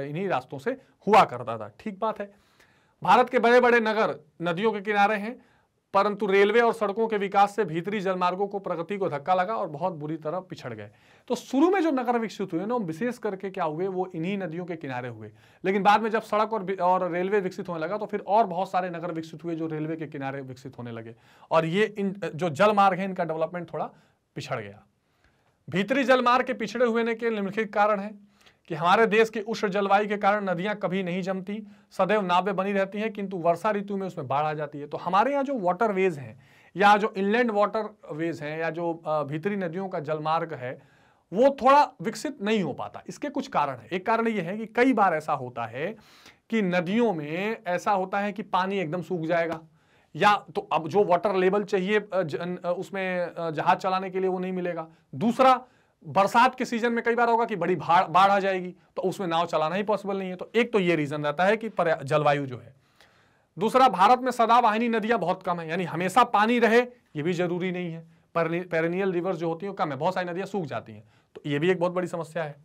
इन्हीं रास्तों से हुआ करता था ठीक बात है भारत के बड़े बड़े नगर नदियों के किनारे हैं परंतु रेलवे और सड़कों के विकास से भीतरी जलमार्गों को प्रगति को धक्का लगा और बहुत बुरी तरह पिछड़ गए तो शुरू में जो नगर विकसित हुए ना विशेष करके क्या हुए वो इन्हीं नदियों के किनारे हुए लेकिन बाद में जब सड़क और और रेलवे विकसित होने लगा तो फिर और बहुत सारे नगर विकसित हुए जो रेलवे के किनारे विकसित होने लगे और ये इन जो जलमार्ग है इनका डेवलपमेंट थोड़ा पिछड़ गया भीतरी जलमार्ग के पिछड़े हुए के निम्नलिखित कारण है कि हमारे देश की उष्ण जलवायु के कारण नदियां कभी नहीं जमती सदैव नावे बनी रहती हैं किंतु वर्षा ऋतु में उसमें बाढ़ आ जाती है तो हमारे यहाँ जो वाटर वेज हैं या जो इनलैंड वाटर वेज हैं या जो भीतरी नदियों का जलमार्ग है वो थोड़ा विकसित नहीं हो पाता इसके कुछ कारण है एक कारण ये है कि कई बार ऐसा होता है कि नदियों में ऐसा होता है कि पानी एकदम सूख जाएगा या तो अब जो वाटर लेवल चाहिए उसमें जहाज चलाने के लिए वो नहीं मिलेगा दूसरा बरसात के सीजन में कई बार होगा कि बड़ी बाढ़ आ जाएगी तो उसमें नाव चलाना ही पॉसिबल नहीं है तो एक तो ये रीजन रहता है कि जलवायु जो है दूसरा भारत में सदावाहिनी नदियां बहुत कम है यानी हमेशा पानी रहे ये भी जरूरी नहीं है पेरेनियल रिवर्स जो होती है कम है बहुत सारी नदियां सूख जाती हैं तो ये भी एक बहुत बड़ी समस्या है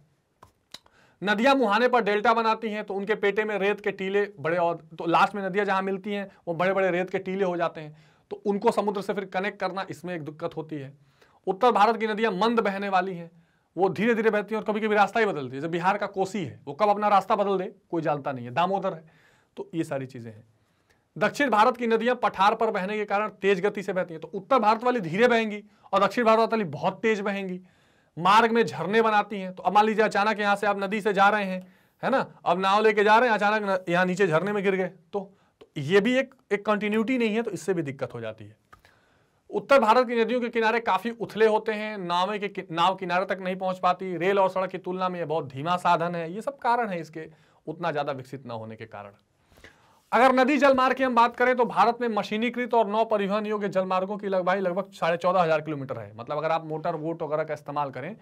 नदियां मुहाने पर डेल्टा बनाती हैं तो उनके पेटे में रेत के टीले बड़े और तो लास्ट में नदियां जहां मिलती हैं वो बड़े बड़े रेत के टीले हो जाते हैं तो उनको समुद्र से फिर कनेक्ट करना इसमें एक दिक्कत होती है उत्तर भारत की नदियां मंद बहने वाली हैं वो धीरे धीरे बहती हैं और कभी कभी रास्ता ही बदलती है जैसे बिहार का कोसी है वो कब अपना रास्ता बदल दे कोई जानता नहीं है दामोदर है तो ये सारी चीज़ें हैं दक्षिण भारत की नदियां पठार पर बहने के कारण तेज गति से बहती हैं तो उत्तर भारत वाली धीरे बहेंगी और दक्षिण भारत वाली बहुत तेज बहेंगी मार्ग में झरने बनाती हैं तो अब मान लीजिए अचानक यहाँ से आप नदी से जा रहे हैं है ना अब नाव लेके जा रहे हैं अचानक यहाँ नीचे झरने में गिर गए तो, तो ये भी एक एक कंटिन्यूटी नहीं है तो इससे भी दिक्कत हो जाती है उत्तर भारत की नदियों के किनारे काफी उथले होते हैं नावे के नाव किनारे तक नहीं पहुंच पाती रेल और सड़क की तुलना में यह बहुत धीमा साधन है ये सब कारण है इसके उतना ज्यादा विकसित न होने के कारण अगर नदी जलमार्ग की हम बात करें तो भारत में मशीनीकृत और नौ परिवहन योग्य जलमार्गों की लगभग लगभग साढ़े चौदह हजार किलोमीटर है मतलब अगर आप मोटर वोट वगैरह का इस्तेमाल करें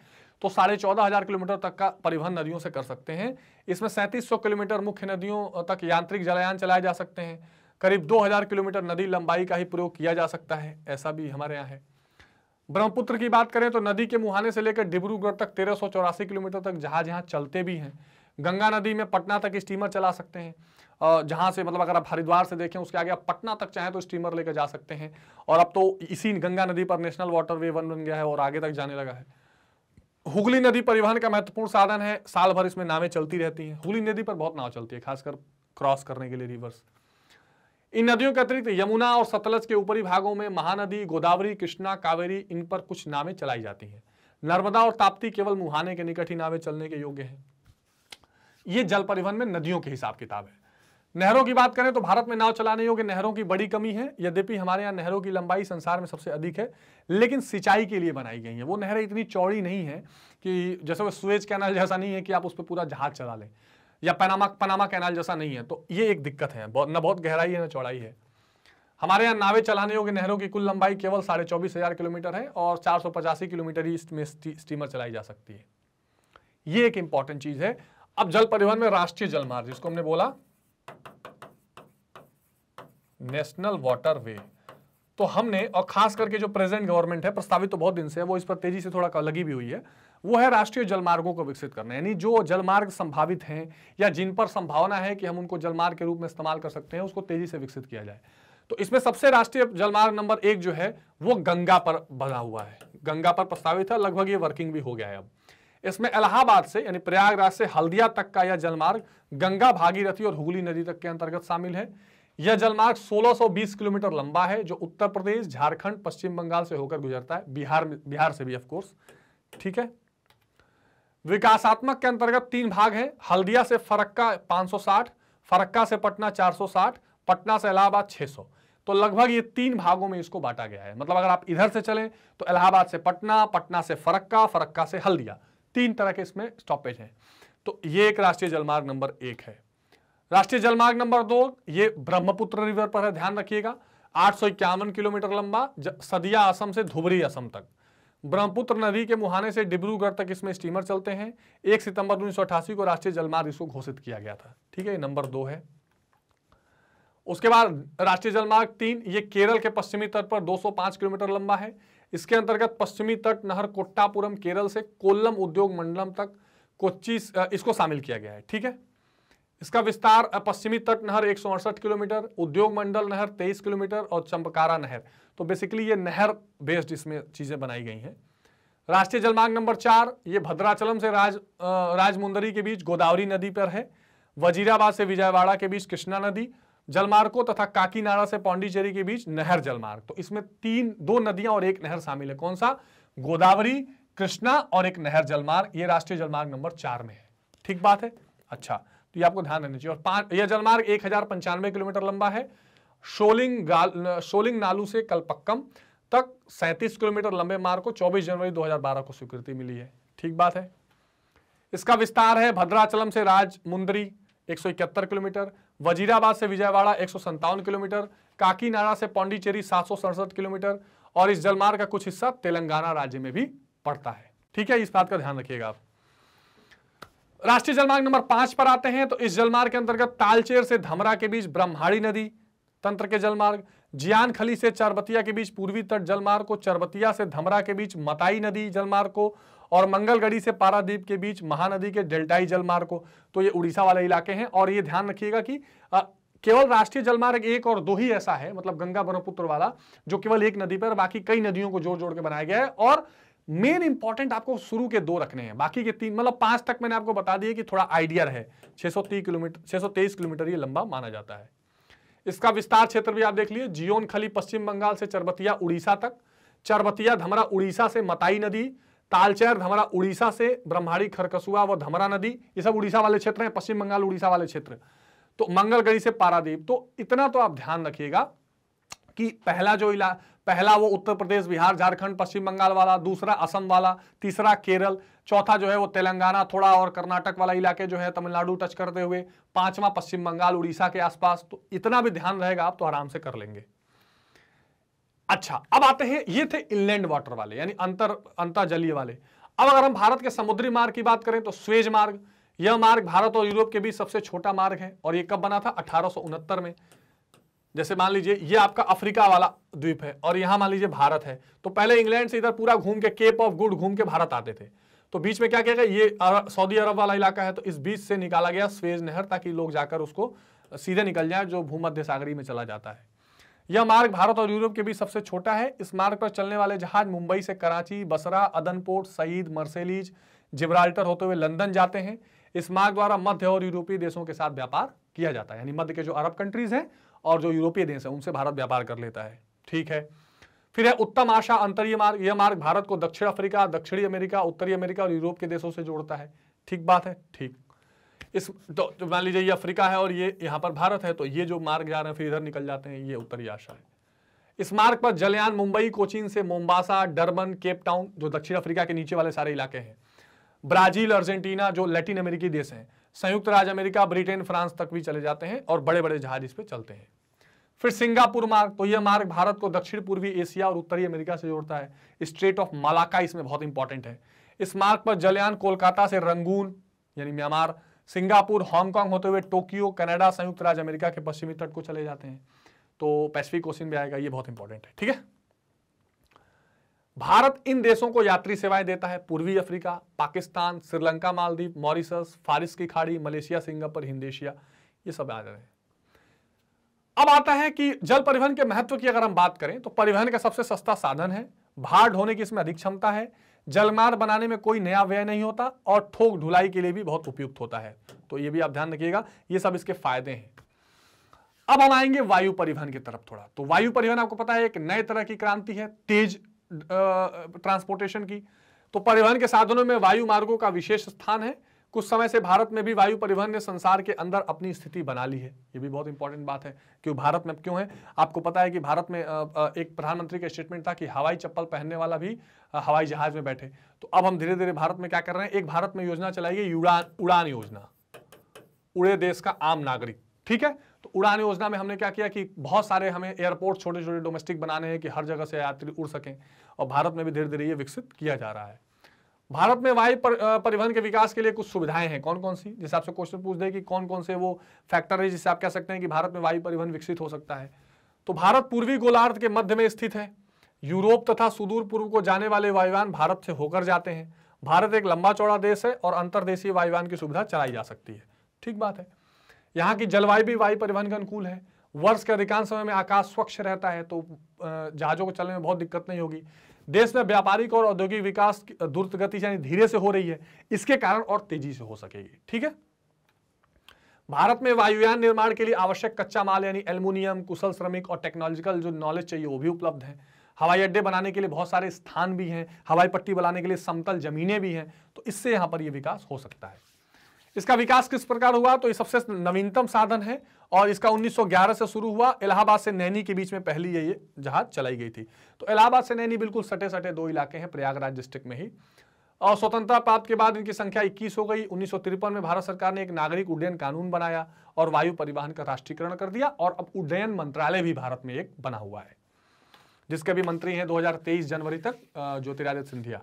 तो साढ़े चौदह हजार किलोमीटर तक का परिवहन नदियों से कर सकते हैं इसमें सैंतीस सौ किलोमीटर मुख्य नदियों तक यांत्रिक जलयान चलाए जा सकते हैं करीब 2000 किलोमीटर नदी लंबाई का ही प्रयोग किया जा सकता है ऐसा भी हमारे यहाँ है ब्रह्मपुत्र की बात करें तो नदी के मुहाने से लेकर डिब्रूगढ़ तक तेरह किलोमीटर तक जहाज यहाँ चलते भी हैं गंगा नदी में पटना तक स्टीमर चला सकते हैं जहाँ से मतलब अगर आप हरिद्वार से देखें उसके आगे आप पटना तक चाहें तो स्टीमर लेकर जा सकते हैं और अब तो इसी गंगा नदी पर नेशनल वाटर वे वन बन गया है और आगे तक जाने लगा है हुगली नदी परिवहन का महत्वपूर्ण साधन है साल भर इसमें नावें चलती रहती हैं हुगली नदी पर बहुत नाव चलती है खासकर क्रॉस करने के लिए रिवर्स इन नदियों के अतिरिक्त यमुना और सतलज के ऊपरी भागों में महानदी गोदावरी कृष्णा कावेरी इन पर कुछ नावें चलाई जाती हैं नर्मदा और ताप्ती केवल मुहाने के निकट ही नावें चलने के योग्य हैं ये जल परिवहन में नदियों के हिसाब किताब है नहरों की बात करें तो भारत में नाव चलाने योग्य नहरों की बड़ी कमी है यद्यपि हमारे यहाँ नहरों की लंबाई संसार में सबसे अधिक है लेकिन सिंचाई के लिए बनाई गई है वो नहरें इतनी चौड़ी नहीं है कि जैसे वो स्वेज कैनल जैसा नहीं है कि आप उस पर पूरा जहाज चला लें या पनामा पनामा कैनाल जैसा नहीं है तो ये एक दिक्कत है बहुत ना बहुत गहराई है ना चौड़ाई है हमारे यहाँ नावे चलाने योग्य नहरों की कुल लंबाई केवल साढ़े चौबीस हज़ार किलोमीटर है और चार सौ पचासी किलोमीटर ही इसमें स्टीमर चलाई जा सकती है ये एक इंपॉर्टेंट चीज़ है अब जल परिवहन में राष्ट्रीय जलमार्ग जिसको हमने बोला नेशनल वाटर वे तो हमने और खास करके जो प्रेजेंट गवर्नमेंट है प्रस्तावित तो बहुत दिन से है वो इस पर तेजी से थोड़ा लगी भी हुई है वो है राष्ट्रीय जलमार्गों को विकसित करना यानी जो जलमार्ग संभावित हैं या जिन पर संभावना है कि हम उनको जलमार्ग के रूप में इस्तेमाल कर सकते हैं उसको तेजी से विकसित किया जाए तो इसमें सबसे राष्ट्रीय जलमार्ग नंबर एक जो है वो गंगा पर बना हुआ है गंगा पर प्रस्तावित है लगभग ये वर्किंग भी हो गया है अब इसमें इलाहाबाद से यानी प्रयागराज से हल्दिया तक का यह जलमार्ग गंगा भागीरथी और हुगली नदी तक के अंतर्गत शामिल है यह जलमार्ग 1620 किलोमीटर लंबा है जो उत्तर प्रदेश झारखंड पश्चिम बंगाल से होकर गुजरता है बिहार बिहार से भी ऑफकोर्स ठीक है विकासात्मक के अंतर्गत तीन भाग है हल्दिया से फरक्का 560, फरक्का से पटना 460, पटना से इलाहाबाद 600। तो लगभग ये तीन भागों में इसको बांटा गया है मतलब अगर आप इधर से चले तो इलाहाबाद से पटना पटना से फरक्का फरक्का से हल्दिया तीन तरह के इसमें स्टॉपेज हैं तो ये एक राष्ट्रीय जलमार्ग नंबर एक है राष्ट्रीय जलमार्ग नंबर दो ये ब्रह्मपुत्र रिवर पर है ध्यान रखिएगा आठ किलोमीटर लंबा सदिया असम से धुबरी असम तक ब्रह्मपुत्र नदी के मुहाने से डिब्रूगढ़ तक इसमें स्टीमर चलते हैं एक सितंबर उन्नीस को राष्ट्रीय जलमार्ग इसको घोषित किया गया था ठीक है नंबर दो है उसके बाद राष्ट्रीय जलमार्ग तीन ये केरल के पश्चिमी तट पर 205 किलोमीटर लंबा है इसके अंतर्गत पश्चिमी तट नहर कोट्टापुरम केरल से कोल्लम उद्योग मंडलम तक कोच्चि इसको शामिल किया गया है ठीक है इसका विस्तार पश्चिमी तट नहर एक किलोमीटर उद्योग मंडल नहर 23 किलोमीटर और चंपकारा नहर तो बेसिकली ये नहर बेस्ड इसमें चीज़ें बनाई गई हैं राष्ट्रीय जलमार्ग नंबर चार ये भद्राचलम से राज राजमुंदरी के बीच गोदावरी नदी पर है वजीराबाद से विजयवाड़ा के बीच कृष्णा नदी जलमार्गों तथा काकीनाड़ा से पौंडीचेरी के बीच नहर जलमार्ग तो इसमें तीन दो नदियां और एक नहर शामिल है कौन सा गोदावरी कृष्णा और एक नहर जलमार्ग ये राष्ट्रीय जलमार्ग नंबर चार में है ठीक बात है अच्छा ये आपको ध्यान देना चाहिए और यह जलमार्ग एक हजार पंचानवे किलोमीटर लंबा है शोलिंग शोलिंग नालू से कलपक्कम तक 37 किलोमीटर लंबे मार्ग को 24 जनवरी 2012 को स्वीकृति मिली है ठीक बात है इसका विस्तार है भद्राचलम से राजमुंदरी 171 किलोमीटर वजीराबाद से विजयवाड़ा एक किलोमीटर काकीनाडा से पौंडीचेरी सात किलोमीटर और इस जलमार्ग का कुछ हिस्सा तेलंगाना राज्य में भी पड़ता है ठीक है इस बात का ध्यान रखिएगा आप राष्ट्रीय जलमार्ग नंबर पांच पर आते हैं तो इस जलमार्ग के अंतर्गत तालचेर से धमरा के बीच ब्रह्माड़ी नदी तंत्र के जलमार्ग जियान खली से चरबतिया के बीच पूर्वी तट जलमार्ग को चरबतिया से धमरा के बीच मताई नदी जलमार्ग को और मंगलगढ़ी से पारादीप के बीच महानदी के डेल्टाई जलमार्ग को तो ये उड़ीसा वाले इलाके हैं और ये ध्यान रखिएगा कि केवल राष्ट्रीय जलमार्ग एक और दो ही ऐसा है मतलब गंगा ब्रह्मपुत्र वाला जो केवल एक नदी पर बाकी कई नदियों को जोड़ जोड़ के बनाया गया है और मेन इंपॉर्टेंट आपको शुरू के दो रखने हैं बाकी के तीन मतलब पांच तक मैंने आपको बता दिया कि थोड़ा आइडिया रहे 630 किलोमीटर 623 किलोमीटर ये लंबा माना जाता है इसका विस्तार क्षेत्र भी आप देख लीजिए जियोन खली पश्चिम बंगाल से चरबतिया उड़ीसा तक चरबतिया धमरा उड़ीसा से मताई नदी तालचेर धमरा उड़ीसा से ब्रह्माड़ी खरकसुआ व धमरा नदी ये सब उड़ीसा वाले क्षेत्र हैं पश्चिम बंगाल उड़ीसा वाले क्षेत्र तो मंगलगढ़ी से पारादीप तो इतना तो आप ध्यान रखिएगा कि पहला जो इला पहला वो उत्तर प्रदेश बिहार झारखंड पश्चिम बंगाल वाला दूसरा असम वाला तीसरा केरल चौथा जो है वो तेलंगाना थोड़ा और कर्नाटक वाला इलाके जो है तमिलनाडु टच करते हुए पांचवा पश्चिम बंगाल उड़ीसा के आसपास तो इतना भी ध्यान रहेगा आप तो आराम से कर लेंगे अच्छा अब आते हैं ये थे इनलैंड वाटर वाले यानी अंतर अंतरजलीय वाले अब अगर हम भारत के समुद्री मार्ग की बात करें तो स्वेज मार्ग यह मार्ग भारत और यूरोप के बीच सबसे छोटा मार्ग है और यह कब बना था अठारह में जैसे मान लीजिए ये आपका अफ्रीका वाला द्वीप है और यहाँ मान लीजिए भारत है तो पहले इंग्लैंड से इधर पूरा घूम के केप ऑफ गुड घूम के भारत आते थे तो बीच में क्या किया गया ये सऊदी अरब वाला इलाका है तो इस बीच से निकाला गया स्वेज नहर ताकि लोग जाकर उसको सीधे निकल जाए जो भूमध्य सागरी में चला जाता है यह मार्ग भारत और यूरोप के बीच सबसे छोटा है इस मार्ग पर चलने वाले जहाज मुंबई से Karachi Basra Aden port Said Marseilles Gibraltar होते हुए लंदन जाते हैं इस मार्ग द्वारा मध्य और यूरोपीय देशों के साथ व्यापार किया जाता है यानी मध्य के जो अरब कंट्रीज हैं और जो यूरोपीय देश है उनसे भारत व्यापार कर लेता है ठीक है फिर है उत्तम आशा अंतरीय मार्ग यह मार्ग भारत को दक्षिण अफ्रीका दक्षिणी अमेरिका उत्तरी अमेरिका और यूरोप के देशों से जोड़ता है ठीक बात है ठीक इस तो, तो मान लीजिए ये अफ्रीका है और ये यहाँ पर भारत है तो ये जो मार्ग जा रहे हैं फिर इधर निकल जाते हैं ये उत्तरी आशा है इस मार्ग पर जलयान मुंबई कोचिन से मोम्बासा डरबन केपटाउन जो दक्षिण अफ्रीका के नीचे वाले सारे इलाके हैं ब्राजील अर्जेंटीना जो लैटिन अमेरिकी देश हैं संयुक्त राज्य अमेरिका ब्रिटेन फ्रांस तक भी चले जाते हैं और बड़े बड़े जहाज इस पर चलते हैं फिर सिंगापुर मार्ग तो यह मार्ग भारत को दक्षिण पूर्वी एशिया और उत्तरी अमेरिका से जोड़ता है स्ट्रेट ऑफ मलाका इसमें बहुत इंपॉर्टेंट है इस मार्ग पर जलयान कोलकाता से रंगून यानी म्यांमार सिंगापुर हांगकांग होते हुए टोक्यो कनाडा संयुक्त राज्य अमेरिका के पश्चिमी तट को चले जाते हैं तो पैसिफिक ओशन भी आएगा ये बहुत इंपॉर्टेंट है ठीक है भारत इन देशों को यात्री सेवाएं देता है पूर्वी अफ्रीका पाकिस्तान श्रीलंका मालदीव मॉरिशस फारिस की खाड़ी मलेशिया सिंगापुर हिंदेशिया ये सब आ रहे हैं अब आता है कि जल परिवहन के महत्व की अगर हम बात करें तो परिवहन का सबसे सस्ता साधन है भार ढोने की इसमें अधिक क्षमता है जलमार्ग बनाने में कोई नया व्यय नहीं होता और ठोक ढुलाई के लिए भी बहुत उपयुक्त होता है तो ये भी आप ध्यान रखिएगा ये सब इसके फायदे हैं अब हम आएंगे वायु परिवहन की तरफ थोड़ा तो वायु परिवहन आपको पता है एक नए तरह की क्रांति है तेज ट्रांसपोर्टेशन की तो परिवहन के साधनों में वायु मार्गो का विशेष स्थान है कुछ समय से भारत में भी वायु परिवहन ने संसार के अंदर अपनी स्थिति बना ली है ये भी बहुत इंपॉर्टेंट बात है क्यों भारत में क्यों है आपको पता है कि भारत में एक प्रधानमंत्री का स्टेटमेंट था कि हवाई चप्पल पहनने वाला भी हवाई जहाज में बैठे तो अब हम धीरे धीरे भारत में क्या कर रहे हैं एक भारत में योजना चलाई गई उड़ान उड़ान योजना उड़े देश का आम नागरिक ठीक है तो उड़ान योजना में हमने क्या किया कि बहुत सारे हमें एयरपोर्ट छोटे छोटे डोमेस्टिक बनाने हैं कि हर जगह से यात्री उड़ सकें और भारत में भी धीरे धीरे ये विकसित किया जा रहा है भारत में वायु पर, परिवहन के विकास के लिए कुछ सुविधाएं हैं कौन कौन सी जैसे आपसे क्वेश्चन पूछ दें कि कौन कौन से वो फैक्टर है जिससे आप कह सकते हैं कि भारत में वायु परिवहन विकसित हो सकता है तो भारत पूर्वी गोलार्ध के मध्य में स्थित है यूरोप तथा सुदूर पूर्व को जाने वाले वायुवान भारत से होकर जाते हैं भारत एक लंबा चौड़ा देश है और अंतरदेशीय वायुवान की सुविधा चलाई जा सकती है ठीक बात है यहाँ की जलवायु भी वायु परिवहन के अनुकूल है वर्ष के अधिकांश समय में आकाश स्वच्छ रहता है तो जहाज़ों को चलने में बहुत दिक्कत नहीं होगी देश में व्यापारिक और औद्योगिक विकास द्रुत गति यानी धीरे से हो रही है इसके कारण और तेजी से हो सकेगी ठीक है भारत में वायुयान निर्माण के लिए आवश्यक कच्चा माल यानी एल्यूमिनियम कुशल श्रमिक और टेक्नोलॉजिकल जो नॉलेज चाहिए वो भी उपलब्ध है हवाई अड्डे बनाने के लिए बहुत सारे स्थान भी हैं हवाई पट्टी बनाने के लिए समतल जमीनें भी हैं तो इससे यहाँ पर ये विकास हो सकता है इसका विकास किस प्रकार हुआ तो ये सबसे नवीनतम साधन है और इसका 1911 से शुरू हुआ इलाहाबाद से नैनी के बीच में पहली ये, जहाज चलाई गई थी तो इलाहाबाद से नैनी बिल्कुल सटे सटे दो इलाके हैं प्रयागराज डिस्ट्रिक्ट में ही और स्वतंत्रता प्राप्त के बाद इनकी संख्या 21 हो गई उन्नीस में भारत सरकार ने एक नागरिक उड्डयन कानून बनाया और वायु परिवहन का राष्ट्रीयकरण कर दिया और अब उड्डयन मंत्रालय भी भारत में एक बना हुआ है जिसके भी मंत्री हैं दो जनवरी तक ज्योतिरादित्य सिंधिया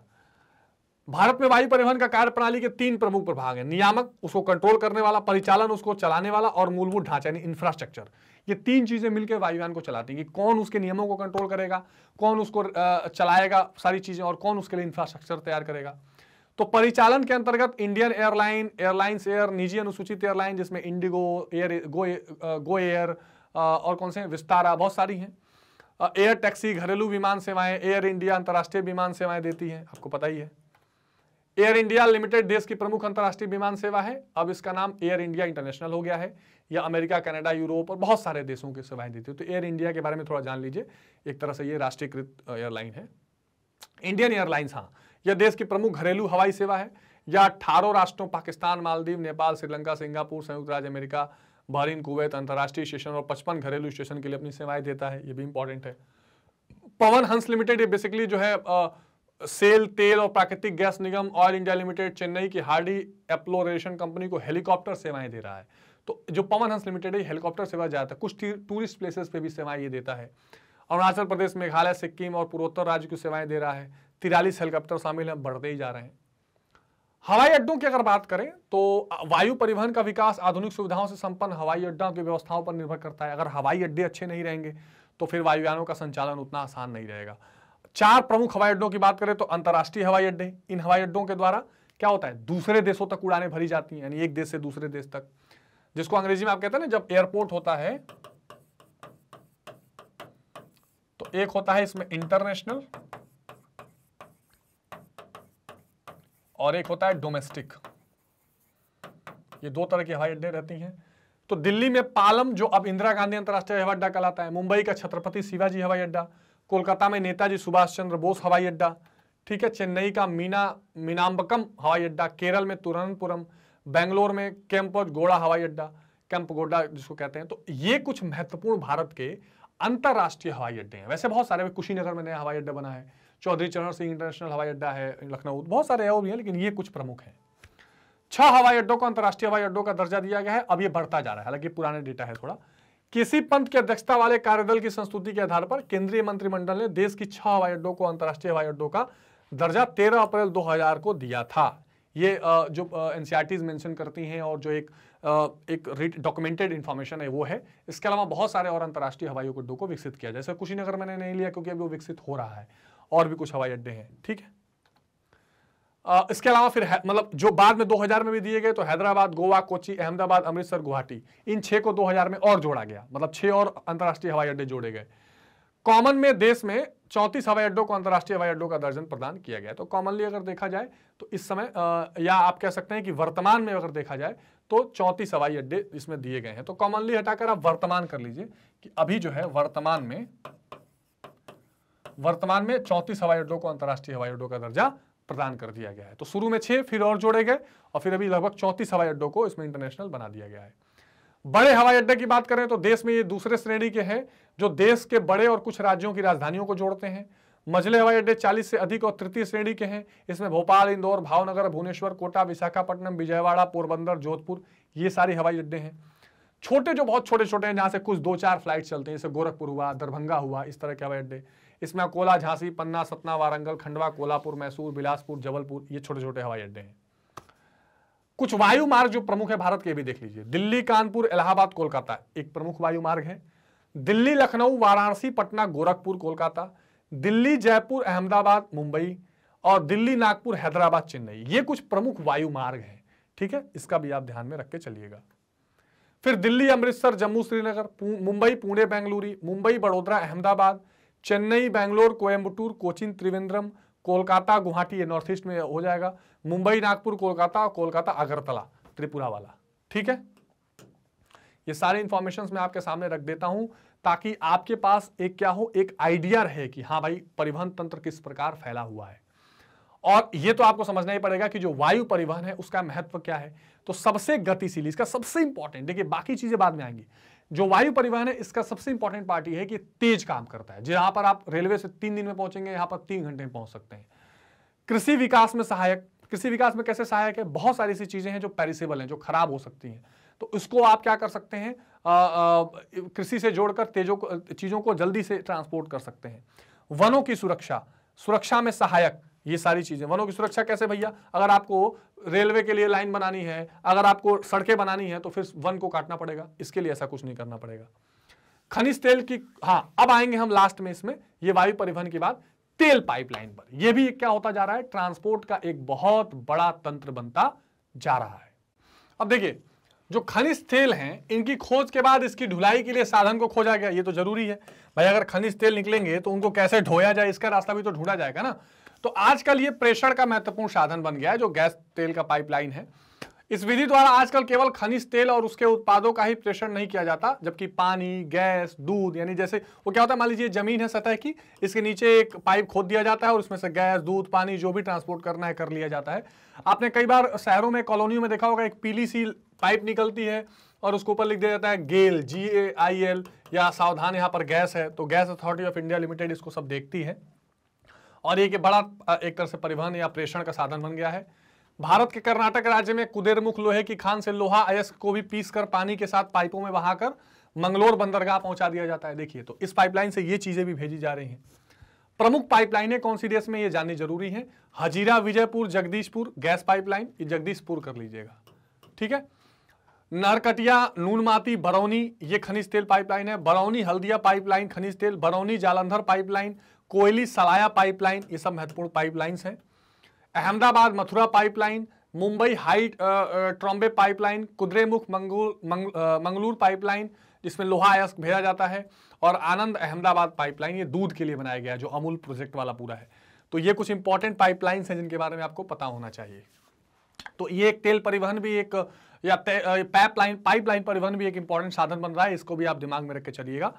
भारत में वायु परिवहन का कार्य प्रणाली के तीन प्रमुख प्रभाग हैं नियामक उसको कंट्रोल करने वाला परिचालन उसको चलाने वाला और मूलभूत ढांचा यानी इंफ्रास्ट्रक्चर ये तीन चीजें मिलकर वायुयान को चलाती हैं कि कौन उसके नियमों को कंट्रोल करेगा कौन उसको चलाएगा सारी चीजें और कौन उसके लिए इंफ्रास्ट्रक्चर तैयार करेगा तो परिचालन के अंतर्गत इंडियन एयरलाइन एयरलाइंस एयर निजी अनुसूचित एयरलाइन जिसमें इंडिगो एयर गो गो एयर और कौन से विस्तारा बहुत सारी हैं एयर टैक्सी घरेलू विमान सेवाएं एयर इंडिया अंतर्राष्ट्रीय विमान सेवाएं देती हैं आपको पता ही है एयर इंडिया लिमिटेड देश की प्रमुख अंतर्राष्ट्रीय विमान सेवा है अब इसका नाम एयर इंडिया इंटरनेशनल हो गया है या अमेरिका कनाडा यूरोप और बहुत सारे देशों की सेवाएं देती है तो एयर इंडिया के बारे में थोड़ा जान लीजिए एक तरह से ये राष्ट्रीयकृत एयरलाइन है इंडियन एयरलाइंस हाँ यह देश की प्रमुख घरेलू हवाई सेवा है या अठारह राष्ट्रों पाकिस्तान मालदीव नेपाल श्रीलंका सिंगापुर संयुक्त राज्य अमेरिका बहरीन कुवैत अंतर्राष्ट्रीय स्टेशन और पचपन घरेलू स्टेशन के लिए अपनी सेवाएं देता है ये भी इंपॉर्टेंट है पवन हंस लिमिटेड ये बेसिकली जो है आ, सेल तेल और प्राकृतिक गैस निगम ऑयल इंडिया लिमिटेड चेन्नई की हार्डी एप्लोरेशन कंपनी को हेलीकॉप्टर सेवाएं दे रहा है तो जो पवन हंस लिमिटेड है हेलीकॉप्टर सेवा जाता है कुछ टूरिस्ट प्लेसेस पे भी सेवाएं ये देता है अरुणाचल प्रदेश मेघालय सिक्किम और पूर्वोत्तर राज्य की सेवाएं दे रहा है तिरालीस हेलीकॉप्टर शामिल हैं बढ़ते ही जा रहे हैं हवाई अड्डों की अगर बात करें तो वायु परिवहन का विकास आधुनिक सुविधाओं से संपन्न हवाई अड्डों की व्यवस्थाओं पर निर्भर करता है अगर हवाई अड्डे अच्छे नहीं रहेंगे तो फिर वायुयानों का संचालन उतना आसान नहीं रहेगा चार प्रमुख हवाई अड्डों की बात करें तो अंतर्राष्ट्रीय हवाई अड्डे इन हवाई अड्डों के द्वारा क्या होता है दूसरे देशों तक उड़ाने भरी जाती हैं यानी एक देश से दूसरे देश तक जिसको अंग्रेजी में आप कहते हैं ना जब एयरपोर्ट होता है तो एक होता है इसमें इंटरनेशनल और एक होता है डोमेस्टिक ये दो तरह की हवाई अड्डे रहती हैं तो दिल्ली में पालम जो अब इंदिरा गांधी अंतर्राष्ट्रीय हवाई अड्डा कहलाता है मुंबई का छत्रपति शिवाजी हवाई अड्डा कोलकाता में नेताजी सुभाष चंद्र बोस हवाई अड्डा ठीक है चेन्नई का मीना मीनाम्बकम हवाई अड्डा केरल में तुरंतपुरम बेंगलोर में कैंपोज गोड़ा हवाई अड्डा कैंप गोड्डा जिसको कहते हैं तो ये कुछ महत्वपूर्ण भारत के अंतर्राष्ट्रीय हवाई अड्डे हैं वैसे बहुत सारे कुशीनगर में नया हवाई अड्डा बना है चौधरी चरण सिंह इंटरनेशनल हवाई अड्डा है लखनऊ बहुत सारे और भी हैं लेकिन ये कुछ प्रमुख हैं छह हवाई अड्डों को अंतर्राष्ट्रीय हवाई अड्डों का दर्जा दिया गया है अब ये बढ़ता जा रहा है हालांकि पुराने डेटा है थोड़ा किसी पंथ की अध्यक्षता वाले कार्यदल की संस्तुति के आधार पर केंद्रीय मंत्रिमंडल ने देश की छह हवाई अड्डों को अंतर्राष्ट्रीय हवाई अड्डों का दर्जा 13 अप्रैल 2000 को दिया था ये जो एनसीआरटीज e मेंशन करती हैं और जो एक एक डॉक्यूमेंटेड इन्फॉर्मेशन है वो है इसके अलावा बहुत सारे और अंतर्राष्ट्रीय हवाई अड्डों को विकसित किया जैसे कुशीनगर मैंने नहीं लिया क्योंकि अभी वो विकसित हो रहा है और भी कुछ हवाई अड्डे हैं ठीक है इसके अलावा फिर मतलब जो बाद में 2000 में भी दिए गए तो हैदराबाद गोवा कोची अहमदाबाद अमृतसर गुवाहाटी इन छह को 2000 में और जोड़ा गया मतलब छह और अंतर्राष्ट्रीय हवाई अड्डे जोड़े गए कॉमन में देश में चौंतीस हवाई अड्डों को अंतर्राष्ट्रीय हवाई अड्डों का दर्जन प्रदान किया गया तो कॉमनली अगर देखा जाए तो इस समय या आप कह सकते हैं कि वर्तमान में अगर देखा जाए तो चौंतीस हवाई अड्डे इसमें दिए गए हैं तो कॉमनली हटाकर आप वर्तमान कर लीजिए कि अभी जो है वर्तमान में वर्तमान में चौंतीस हवाई अड्डों को अंतर्राष्ट्रीय हवाई अड्डों का दर्जा प्रदान कर दिया गया है तो शुरू में छह फिर और जोड़े गए और फिर अभी लगभग चौंतीस हवाई अड्डों को इसमें इंटरनेशनल बना दिया गया है बड़े हवाई अड्डे की बात करें तो देश में ये दूसरे श्रेणी के हैं जो देश के बड़े और कुछ राज्यों की राजधानियों को जोड़ते हैं मझले हवाई अड्डे 40 से अधिक और तृतीय श्रेणी के हैं इसमें भोपाल इंदौर भावनगर भुवनेश्वर कोटा विशाखापट्टनम विजयवाड़ा पोरबंदर जोधपुर ये सारे हवाई अड्डे हैं छोटे जो बहुत छोटे छोटे हैं जहाँ से कुछ दो चार फ्लाइट चलते हैं जैसे गोरखपुर हुआ दरभंगा हुआ इस तरह के हवाई अड्डे इसमें अकोला झांसी पन्ना सतना वारंगल खंडवा कोल्हापुर मैसूर बिलासपुर जबलपुर ये छोटे छोटे हवाई अड्डे हैं कुछ वायु मार्ग जो प्रमुख है भारत के भी देख लीजिए दिल्ली कानपुर इलाहाबाद कोलकाता एक प्रमुख वायु मार्ग है दिल्ली लखनऊ वाराणसी पटना गोरखपुर कोलकाता दिल्ली जयपुर अहमदाबाद मुंबई और दिल्ली नागपुर हैदराबाद चेन्नई ये कुछ प्रमुख वायु मार्ग है ठीक है इसका भी आप ध्यान में रख के चलिएगा फिर दिल्ली अमृतसर जम्मू श्रीनगर मुंबई पुणे बेंगलुरु मुंबई बड़ोदरा अहमदाबाद चेन्नई बैंगलोर कोयम्बटूर कोचिन त्रिवेंद्रम कोलकाता गुवाहाटी ये नॉर्थ ईस्ट में हो जाएगा मुंबई नागपुर कोलकाता और कोलकाता अगरतला त्रिपुरा वाला ठीक है ये सारे इंफॉर्मेशन मैं आपके सामने रख देता हूं ताकि आपके पास एक क्या हो एक आइडिया रहे कि हाँ भाई परिवहन तंत्र किस प्रकार फैला हुआ है और ये तो आपको समझना ही पड़ेगा कि जो वायु परिवहन है उसका महत्व क्या है तो सबसे गतिशील इसका सबसे इंपॉर्टेंट देखिए बाकी चीजें बाद में आएंगी जो वायु परिवहन है इसका सबसे इंपॉर्टेंट पार्ट यह है कि तेज काम करता है जहां पर आप रेलवे से तीन दिन में पहुंचेंगे यहां पर तीन घंटे में पहुंच सकते हैं कृषि विकास में सहायक कृषि विकास में कैसे सहायक है बहुत सारी ऐसी चीजें हैं जो पेरिसेबल हैं जो खराब हो सकती हैं तो उसको आप क्या कर सकते हैं कृषि से जोड़कर तेजों चीजों को जल्दी से ट्रांसपोर्ट कर सकते हैं वनों की सुरक्षा सुरक्षा में सहायक ये सारी चीज़ें वनों की सुरक्षा कैसे भैया अगर आपको रेलवे के लिए लाइन बनानी है अगर आपको सड़कें बनानी है तो फिर वन को काटना पड़ेगा इसके लिए ऐसा कुछ नहीं करना पड़ेगा खनिज तेल की हाँ अब आएंगे हम लास्ट में इसमें ये वायु परिवहन की बात तेल पाइपलाइन पर यह भी क्या होता जा रहा है ट्रांसपोर्ट का एक बहुत बड़ा तंत्र बनता जा रहा है अब देखिए जो खनिज तेल हैं इनकी खोज के बाद इसकी ढुलाई के लिए साधन को खोजा गया ये तो जरूरी है भाई अगर खनिज तेल निकलेंगे तो उनको कैसे ढोया जाए इसका रास्ता भी तो ढूंढा जाएगा ना तो आजकल ये प्रेषण का महत्वपूर्ण साधन बन गया है जो गैस तेल का पाइपलाइन है इस विधि द्वारा आजकल केवल खनिज तेल और उसके उत्पादों का ही प्रेषण नहीं किया जाता जबकि पानी गैस दूध यानी जैसे वो क्या होता है मान लीजिए जमीन है सतह की इसके नीचे एक पाइप खोद दिया जाता है और उसमें से गैस दूध पानी जो भी ट्रांसपोर्ट करना है कर लिया जाता है आपने कई बार शहरों में कॉलोनियों में देखा होगा एक पीली सी पाइप निकलती है और उसके ऊपर लिख दिया जाता है गेल जी ए आई एल या सावधान यहाँ पर गैस है तो gas authority of India limited इसको सब देखती है और एक बड़ा एक तरह से परिवहन या प्रेषण का साधन बन गया है भारत के कर्नाटक राज्य में कुदेरमुख लोहे की खान से लोहा अयस्क को भी पीस कर पानी के साथ पाइपों में बहाकर मंगलोर बंदरगाह पहुंचा दिया जाता है देखिए तो इस पाइपलाइन से ये चीजें भी भेजी जा रही हैं प्रमुख पाइपलाइनें कौन सी देश में ये जाननी जरूरी है हजीरा विजयपुर जगदीशपुर गैस पाइपलाइन ये जगदीशपुर कर लीजिएगा ठीक है नरकटिया नूनमाती बरौनी ये खनिज तेल पाइपलाइन है बरौनी हल्दिया पाइपलाइन खनिज तेल बरौनी जालंधर पाइपलाइन कोयली सलाया पाइपलाइन ये सब महत्वपूर्ण पाइपलाइंस हैं Ahmedabad Mathura pipeline Mumbai High Trombay pipeline Kudremukh मंगूर मंग, मंगलूर पाइपलाइन जिसमें लोहा अयस्क भेजा जाता है और आनंद अहमदाबाद पाइपलाइन ये दूध के लिए बनाया गया जो अमूल प्रोजेक्ट वाला पूरा है तो ये कुछ इंपॉर्टेंट पाइपलाइंस हैं जिनके बारे में आपको पता होना चाहिए तो ये एक तेल परिवहन भी एक या पाइपलाइन पाइपलाइन परिवहन भी एक इंपॉर्टेंट साधन बन रहा है इसको भी आप दिमाग में रख के चलिएगा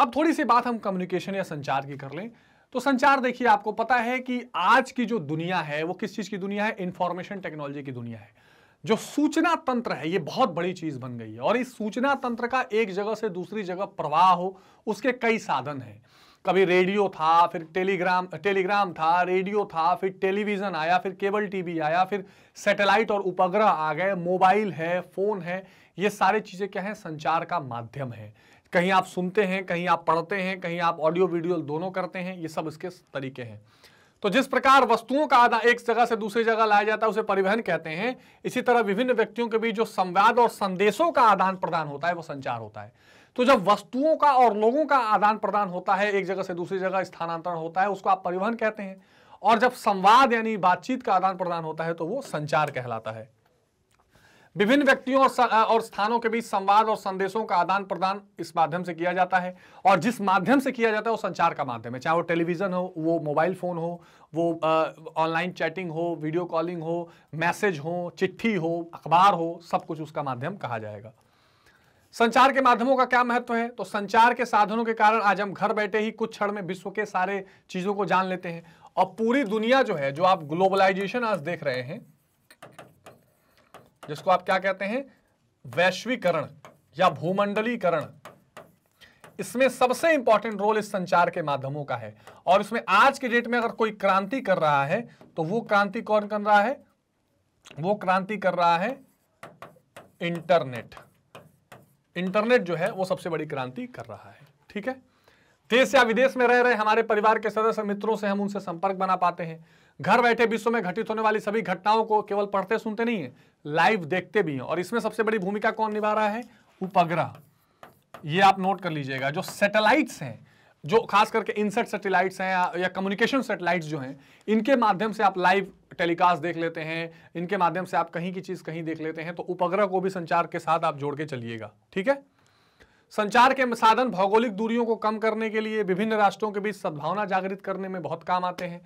अब थोड़ी सी बात हम कम्युनिकेशन या संचार की कर लें तो संचार देखिए आपको पता है कि आज की जो दुनिया है वो किस चीज की दुनिया है इंफॉर्मेशन टेक्नोलॉजी की दुनिया है जो सूचना तंत्र है ये बहुत बड़ी चीज बन गई है और इस सूचना तंत्र का एक जगह से दूसरी जगह प्रवाह हो उसके कई साधन हैं कभी रेडियो था फिर टेलीग्राम टेलीग्राम था रेडियो था फिर टेलीविज़न आया फिर केबल टीवी आया फिर सैटेलाइट और उपग्रह आ गए मोबाइल है फ़ोन है ये सारी चीज़ें क्या है संचार का माध्यम है कहीं आप सुनते हैं कहीं आप पढ़ते हैं कहीं आप ऑडियो वीडियो दोनों करते हैं ये सब इसके तरीके हैं तो जिस प्रकार वस्तुओं का आदान एक जगह से दूसरी जगह लाया जाता है उसे परिवहन कहते हैं इसी तरह विभिन्न व्यक्तियों के बीच जो संवाद और संदेशों का आदान प्रदान होता है वो संचार होता है तो जब वस्तुओं का और लोगों का आदान प्रदान होता है एक जगह से दूसरी जगह स्थानांतरण होता है उसको आप परिवहन कहते हैं और जब संवाद यानी बातचीत का आदान प्रदान होता है तो वो संचार कहलाता है विभिन्न व्यक्तियों और, और स्थानों के बीच संवाद और संदेशों का आदान प्रदान इस माध्यम से किया जाता है और जिस माध्यम से किया जाता है वो संचार का माध्यम है चाहे वो टेलीविजन हो वो मोबाइल फ़ोन हो वो ऑनलाइन चैटिंग हो वीडियो कॉलिंग हो मैसेज हो चिट्ठी हो अखबार हो सब कुछ उसका माध्यम कहा जाएगा संचार के माध्यमों का क्या महत्व है तो संचार के साधनों के कारण आज हम घर बैठे ही कुछ क्षण में विश्व के सारे चीज़ों को जान लेते हैं और पूरी दुनिया जो है जो आप ग्लोबलाइजेशन आज देख रहे हैं जिसको आप क्या कहते हैं वैश्वीकरण या भूमंडलीकरण इसमें सबसे इंपॉर्टेंट रोल इस संचार के माध्यमों का है और इसमें आज के डेट में अगर कोई क्रांति कर रहा है तो वो क्रांति कौन कर रहा है वो क्रांति कर रहा है इंटरनेट इंटरनेट जो है वो सबसे बड़ी क्रांति कर रहा है ठीक है देश या विदेश में रह रहे हमारे परिवार के सदस्य मित्रों से हम उनसे संपर्क बना पाते हैं घर बैठे विश्व में घटित होने वाली सभी घटनाओं को केवल पढ़ते सुनते नहीं है लाइव देखते भी हैं और इसमें सबसे बड़ी भूमिका कौन निभा रहा है उपग्रह ये आप नोट कर लीजिएगा जो सैटेलाइट्स हैं जो खास करके इनसेट सैटेलाइट्स हैं या, या कम्युनिकेशन सैटेलाइट्स जो हैं इनके माध्यम से आप लाइव टेलीकास्ट देख लेते हैं इनके माध्यम से आप कहीं की चीज़ कहीं देख लेते हैं तो उपग्रह को भी संचार के साथ आप जोड़ के चलिएगा ठीक है संचार के साधन भौगोलिक दूरियों को कम करने के लिए विभिन्न राष्ट्रों के बीच सद्भावना जागृत करने में बहुत काम आते हैं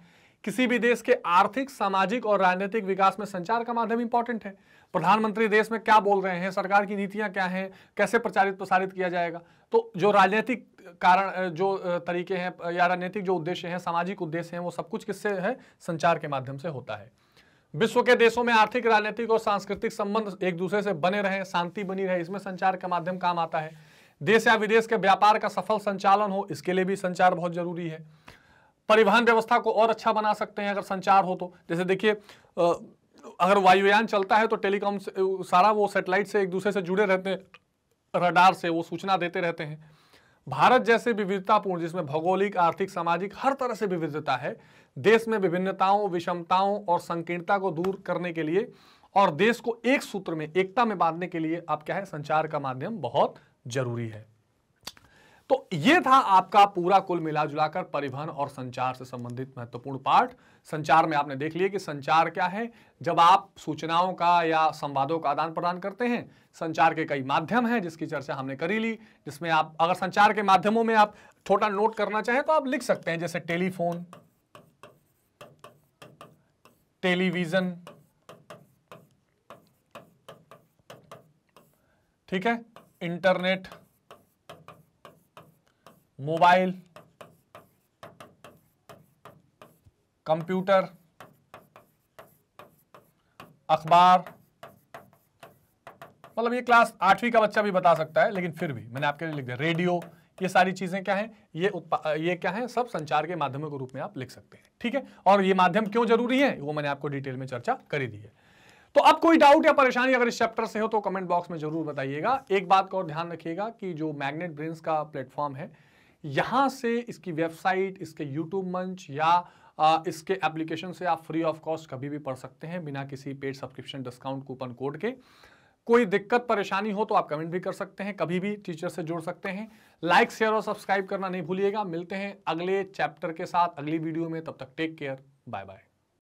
किसी भी देश के आर्थिक सामाजिक और राजनीतिक विकास में संचार का माध्यम इंपॉर्टेंट है प्रधानमंत्री देश में क्या बोल रहे हैं सरकार की नीतियां क्या हैं कैसे प्रचारित प्रसारित किया जाएगा तो जो राजनीतिक कारण जो तरीके हैं या राजनीतिक जो उद्देश्य हैं सामाजिक उद्देश्य हैं वो सब कुछ किससे है संचार के माध्यम से होता है विश्व के देशों में आर्थिक राजनीतिक और सांस्कृतिक संबंध एक दूसरे से बने रहें शांति बनी रहे इसमें संचार का माध्यम काम आता है देश या विदेश के व्यापार का सफल संचालन हो इसके लिए भी संचार बहुत जरूरी है परिवहन व्यवस्था को और अच्छा बना सकते हैं अगर संचार हो तो जैसे देखिए अगर वायुयान चलता है तो टेलीकॉम सारा वो सेटेलाइट से एक दूसरे से जुड़े रहते हैं रडार से वो सूचना देते रहते हैं भारत जैसे विविधतापूर्ण जिसमें भौगोलिक आर्थिक सामाजिक हर तरह से विविधता है देश में विभिन्नताओं विषमताओं और संकीर्णता को दूर करने के लिए और देश को एक सूत्र में एकता में बांधने के लिए आप क्या है संचार का माध्यम बहुत जरूरी है तो ये था आपका पूरा कुल मिला जुलाकर परिवहन और संचार से संबंधित महत्वपूर्ण पाठ संचार में आपने देख लिया कि संचार क्या है जब आप सूचनाओं का या संवादों का आदान प्रदान करते हैं संचार के कई माध्यम हैं जिसकी चर्चा हमने करी ली जिसमें आप अगर संचार के माध्यमों में आप छोटा नोट करना चाहें तो आप लिख सकते हैं जैसे टेलीफोन टेलीविजन ठीक है इंटरनेट मोबाइल कंप्यूटर अखबार मतलब ये क्लास आठवीं का बच्चा भी बता सकता है लेकिन फिर भी मैंने आपके लिए लिख दिया रेडियो ये सारी चीज़ें क्या हैं ये ये क्या है सब संचार के माध्यमों के रूप में आप लिख सकते हैं ठीक है और ये माध्यम क्यों जरूरी है वो मैंने आपको डिटेल में चर्चा करी दी है तो अब कोई डाउट या परेशानी अगर इस चैप्टर से हो तो कमेंट बॉक्स में जरूर बताइएगा एक बात का और ध्यान रखिएगा कि जो मैग्नेट ब्रेन्स का प्लेटफॉर्म है यहाँ से इसकी वेबसाइट इसके यूट्यूब मंच या आ, इसके एप्लीकेशन से आप फ्री ऑफ कॉस्ट कभी भी पढ़ सकते हैं बिना किसी paid subscription discount coupon code के कोई दिक्कत परेशानी हो तो आप कमेंट भी कर सकते हैं कभी भी टीचर से जुड़ सकते हैं लाइक शेयर और सब्सक्राइब करना नहीं भूलिएगा मिलते हैं अगले चैप्टर के साथ अगली वीडियो में तब तक टेक केयर बाय बाय